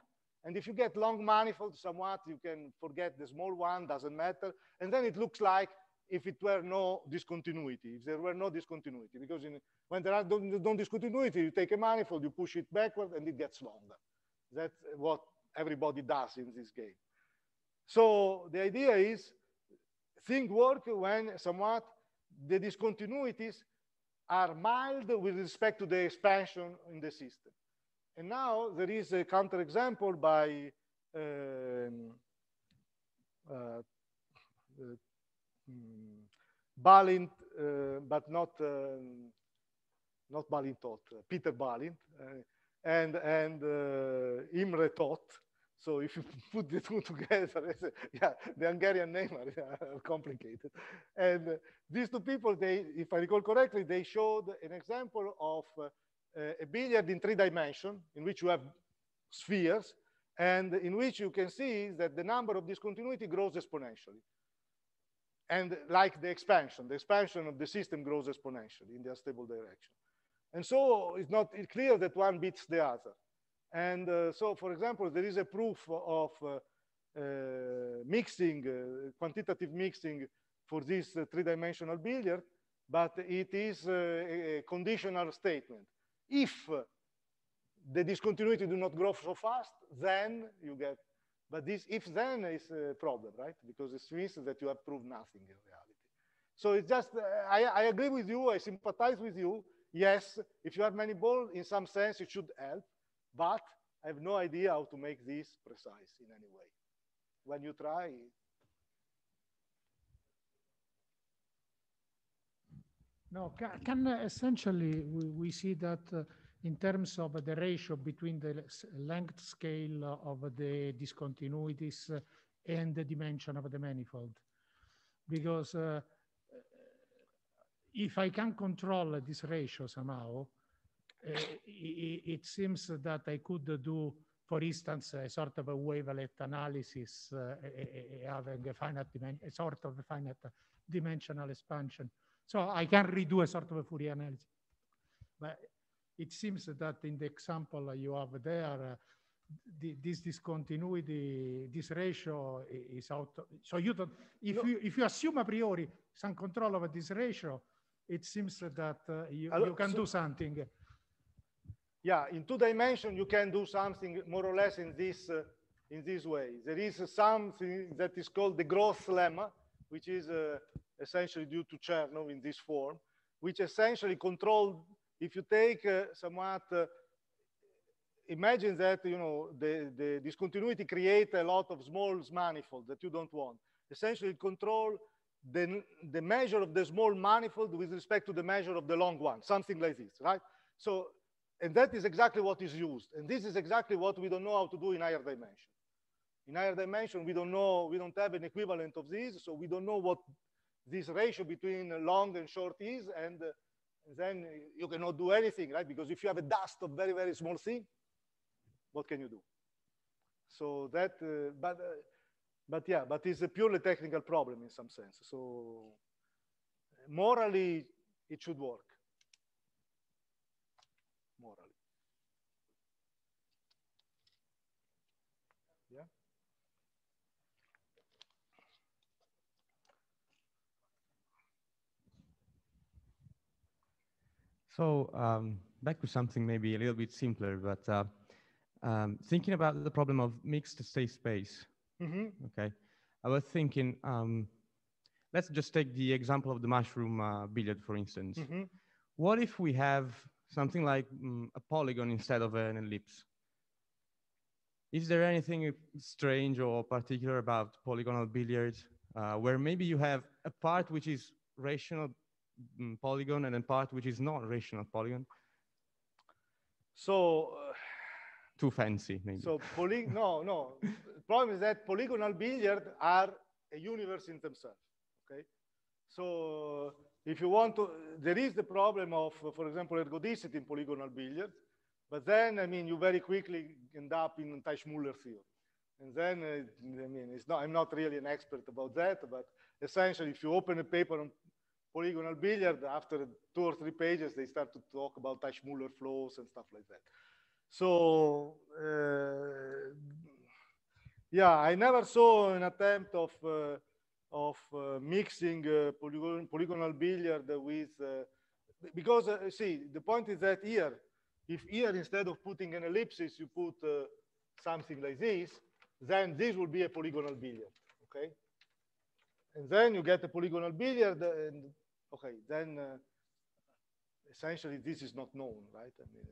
And if you get long manifolds somewhat, you can forget the small one, doesn't matter. And then it looks like if it were no discontinuity, if there were no discontinuity, because in, when there are no, discontinuity, you take a manifold, you push it backward, and it gets longer. That's what everybody does in this game. So the idea is things work when somewhat the discontinuities are mild with respect to the expansion in the system. And now there is a counterexample by um, uh, uh Balint, uh, but not um, not Balintot, uh, Peter Balint, uh, and and Imre Tot, so if you put the two together, yeah, the Hungarian name are, complicated. And uh, these two people, they, if I recall correctly, they showed an example of uh, a billiard in three dimension in which you have spheres and in which you can see that the number of discontinuity grows exponentially. And like the expansion, the expansion of the system grows exponentially in the unstable direction. And so it's not clear that one beats the other. And uh, so, for example, there is a proof of uh, uh, mixing, uh, quantitative mixing for this three-dimensional billiard, but it is a, conditional statement. If the discontinuity do not grow so fast, then you get, but this if then is a problem, right? Because it means that you have proved nothing in reality. So it's just, I, I agree with you, I sympathize with you. Yes, if you have many balls, in some sense, it should help. But I have no idea how to make this precise in any way. When you try, No, can, can uh, essentially we, we, see that uh, in terms of the ratio between the length scale of the discontinuities uh, and the dimension of the manifold. Because uh, if I can control this ratio somehow, uh, it, it, seems that I could do, for instance, a sort of a wavelet analysis uh, having a finite a sort of a finite dimensional expansion. So I can redo a sort of a Fourier analysis. But it seems that in the example you have there, uh, this discontinuity, this ratio is out. So you don't, if you if you assume a priori some control over this ratio, it seems that uh, you, you, can so do something yeah, in two dimension, you can do something more or less in this, uh, in this way. There is something that is called the growth lemma, which is uh, essentially due to Chernov in this form, which essentially control, if you take uh, somewhat, uh, imagine that, you know, the, the discontinuity creates a lot of small manifold that you don't want. Essentially control the, the measure of the small manifold with respect to the measure of the long one, something like this, right? So and that is exactly what is used. And this is exactly what we don't know how to do in higher dimension. In higher dimension, we don't know, we don't have an equivalent of this, so we don't know what this ratio between long and short is, and uh, then you cannot do anything, right? Because if you have a dust of very, very small thing, what can you do? So that, uh, but, uh, but yeah, but it's a purely technical problem in some sense. So morally, it should work. So um, back to something maybe a little bit simpler, but uh, um, thinking about the problem of mixed state space. Mm-hmm. Okay, I was thinking. Um, let's just take the example of the mushroom uh, billiard, for instance. Mm-hmm. What if we have something like mm, a polygon instead of an ellipse? Is there anything strange or particular about polygonal billiards, uh, where maybe you have a part which is rational um, polygon and then part which is not rational polygon. So uh, too fancy, maybe. So poly no, no. the problem is that polygonal billiard are a universe in themselves. Okay. So uh, if you want to, there is the problem of, uh, for example, ergodicity in polygonal billiard, but then I mean you very quickly end up in teich field. And then, uh, I mean, it's not, I'm not really an expert about that, but essentially, if you open a paper on polygonal billiard, after two or three pages, they start to talk about Teichmuller flows and stuff like that. So, uh, yeah, I never saw an attempt of, uh, of uh, mixing uh, polygon polygonal billiard with, uh, because uh, see, the point is that here, if here instead of putting an ellipsis, you put something like this, then this will be a polygonal billiard, okay? And then you get a polygonal billiard and okay, then uh, essentially this is not known, right? I mean,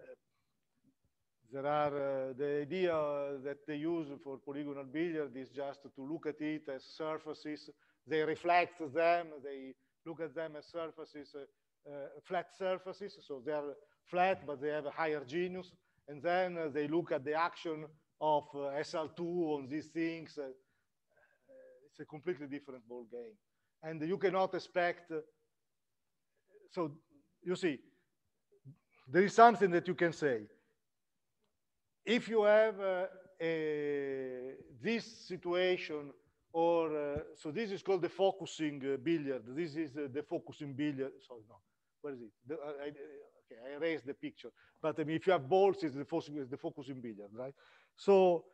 uh, there are uh, the idea that they use for polygonal billiard is just to look at it as surfaces. They reflect them. They look at them as surfaces, uh, uh, flat surfaces. So they are flat, but they have a higher genus. And then they look at the action of SL2 on these things it's a completely different ball game and you cannot expect. Uh, so you see, there is something that you can say. If you have uh, a, this situation or, uh, so this is called the focusing uh, billiard. This is uh, the focusing billiard, sorry, no, where is it? The, uh, I, okay, I erased the picture. But I mean, if you have balls, it's the, focusing, it's the focusing billiard, right? So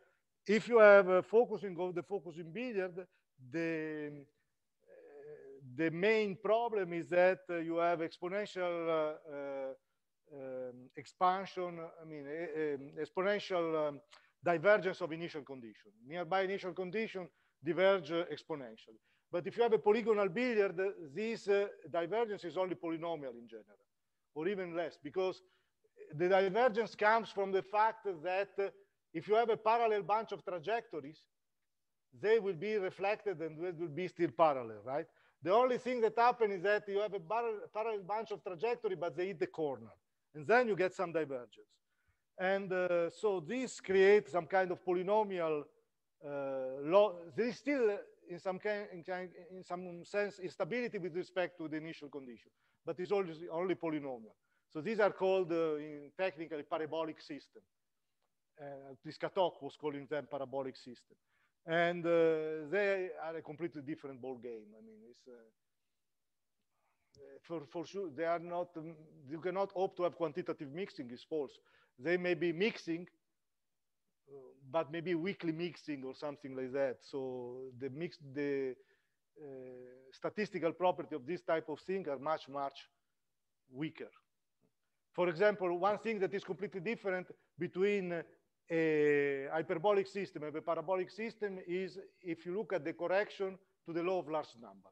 if you have focusing of the focusing billiard, the, the main problem is that uh, you have exponential uh, uh, um, expansion, I mean, exponential um, divergence of initial condition. Nearby initial condition diverge exponentially. But if you have a polygonal billiard, this uh, divergence is only polynomial in general, or even less, because the divergence comes from the fact that if you have a parallel bunch of trajectories, they will be reflected and they will be still parallel, right? The only thing that happens is that you have a parallel bunch of trajectory, but they hit the corner. And then you get some divergence. And uh, so this creates some kind of polynomial uh, law. There is still, uh, in some, kind, in some sense, instability with respect to the initial condition, but it's always only polynomial. So these are called, uh, in technically, parabolic system. Uh, Piscatov was calling them parabolic system and uh, they are a completely different ball game. I mean, it's uh, uh, for for sure they are not. Um, you cannot hope to have quantitative mixing. Is false. They may be mixing, uh, but maybe weekly mixing or something like that. So the mix the uh, statistical property of this type of thing are much much weaker. For example, one thing that is completely different between a eh, hyperbolic system. the parabolic system is if you look at the correction to the law of large number.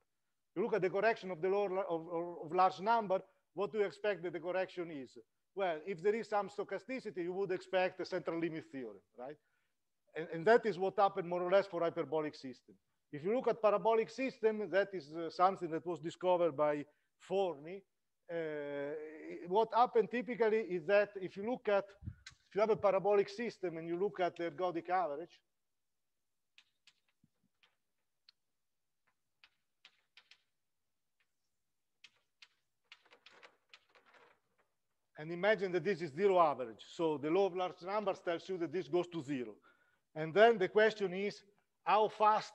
You look at the correction of the law of, of, of large number, what do you expect that the correction is? Well, if there is some stochasticity, you would expect the central limit theorem, right? And, and that is what happened more or less for hyperbolic system. If you look at parabolic system, that is uh, something that was discovered by Forni. Uh, what happened typically is that if you look at if you have a parabolic system and you look at the ergodic average, and imagine that this is zero average. So the law of large numbers tells you that this goes to zero. And then the question is, how fast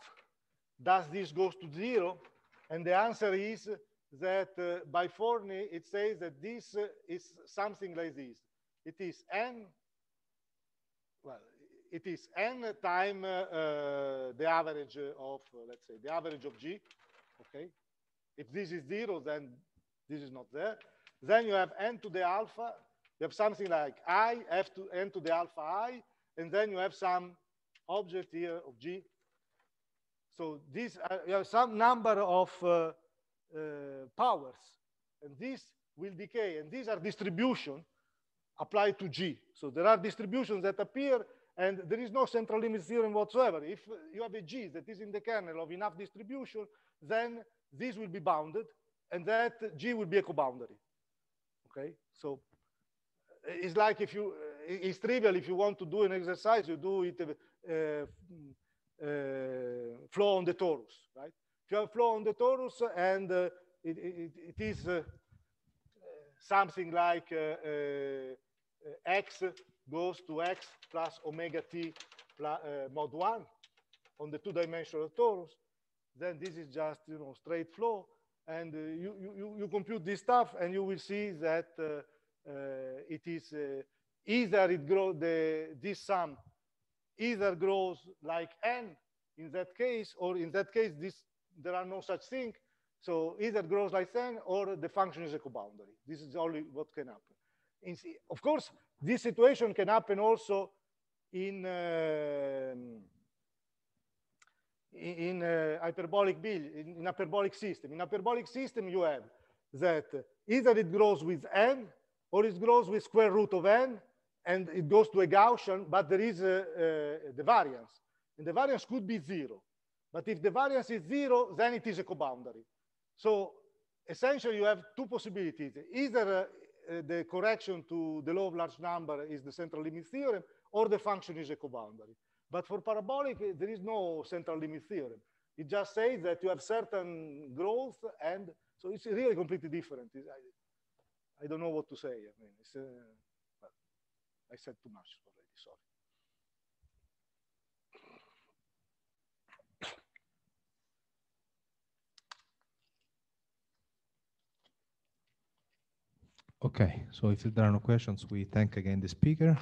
does this go to zero? And the answer is that uh, by Forney, it says that this uh, is something like this. It is n well, it is n times uh, uh, the average of, uh, let's say, the average of g, okay? If this is zero, then this is not there. Then you have n to the alpha, you have something like i, f to n to the alpha i, and then you have some object here of g. So these are, you have some number of uh, uh, powers, and this will decay, and these are distribution apply to G. So there are distributions that appear and there is no central limit theorem whatsoever. If you have a G that is in the kernel of enough distribution, then this will be bounded and that G will be a co-boundary. Okay, so eh, it's like if you, eh, it's trivial if you want to do an exercise, you do it uh, uh, flow on the torus, right? If you have flow on the torus and uh, it, it, it is something like Eh, x goes to x plus omega t plus, eh, mod 1 on the two-dimensional torus, then this is just you know straight flow. And eh, you, you, you compute this stuff and you will see that it is either it grows the this sum either grows like n in that case or in that case this there are no such thing so either grows like n or the function is a co-boundary. this is only what can happen in, of course, this situation can happen also in, uh, in uh, hyperbolic bill, in, in hyperbolic system. In hyperbolic system, you have that either it grows with n or it grows with square root of n and it goes to a Gaussian, but there is a, a, the variance. And the variance could be zero. But if the variance is zero, then it is a co-boundary. So essentially you have two possibilities. Either uh, uh, the correction to the law of large number is the central limit theorem, or the function is a co-boundary. But for parabolic, uh, there is no central limit theorem. It just says that you have certain growth, and so it's really completely different. I, I, don't know what to say. I mean, uh, I said too much already. Sorry. Okay, so if there are no questions, we thank again the speaker.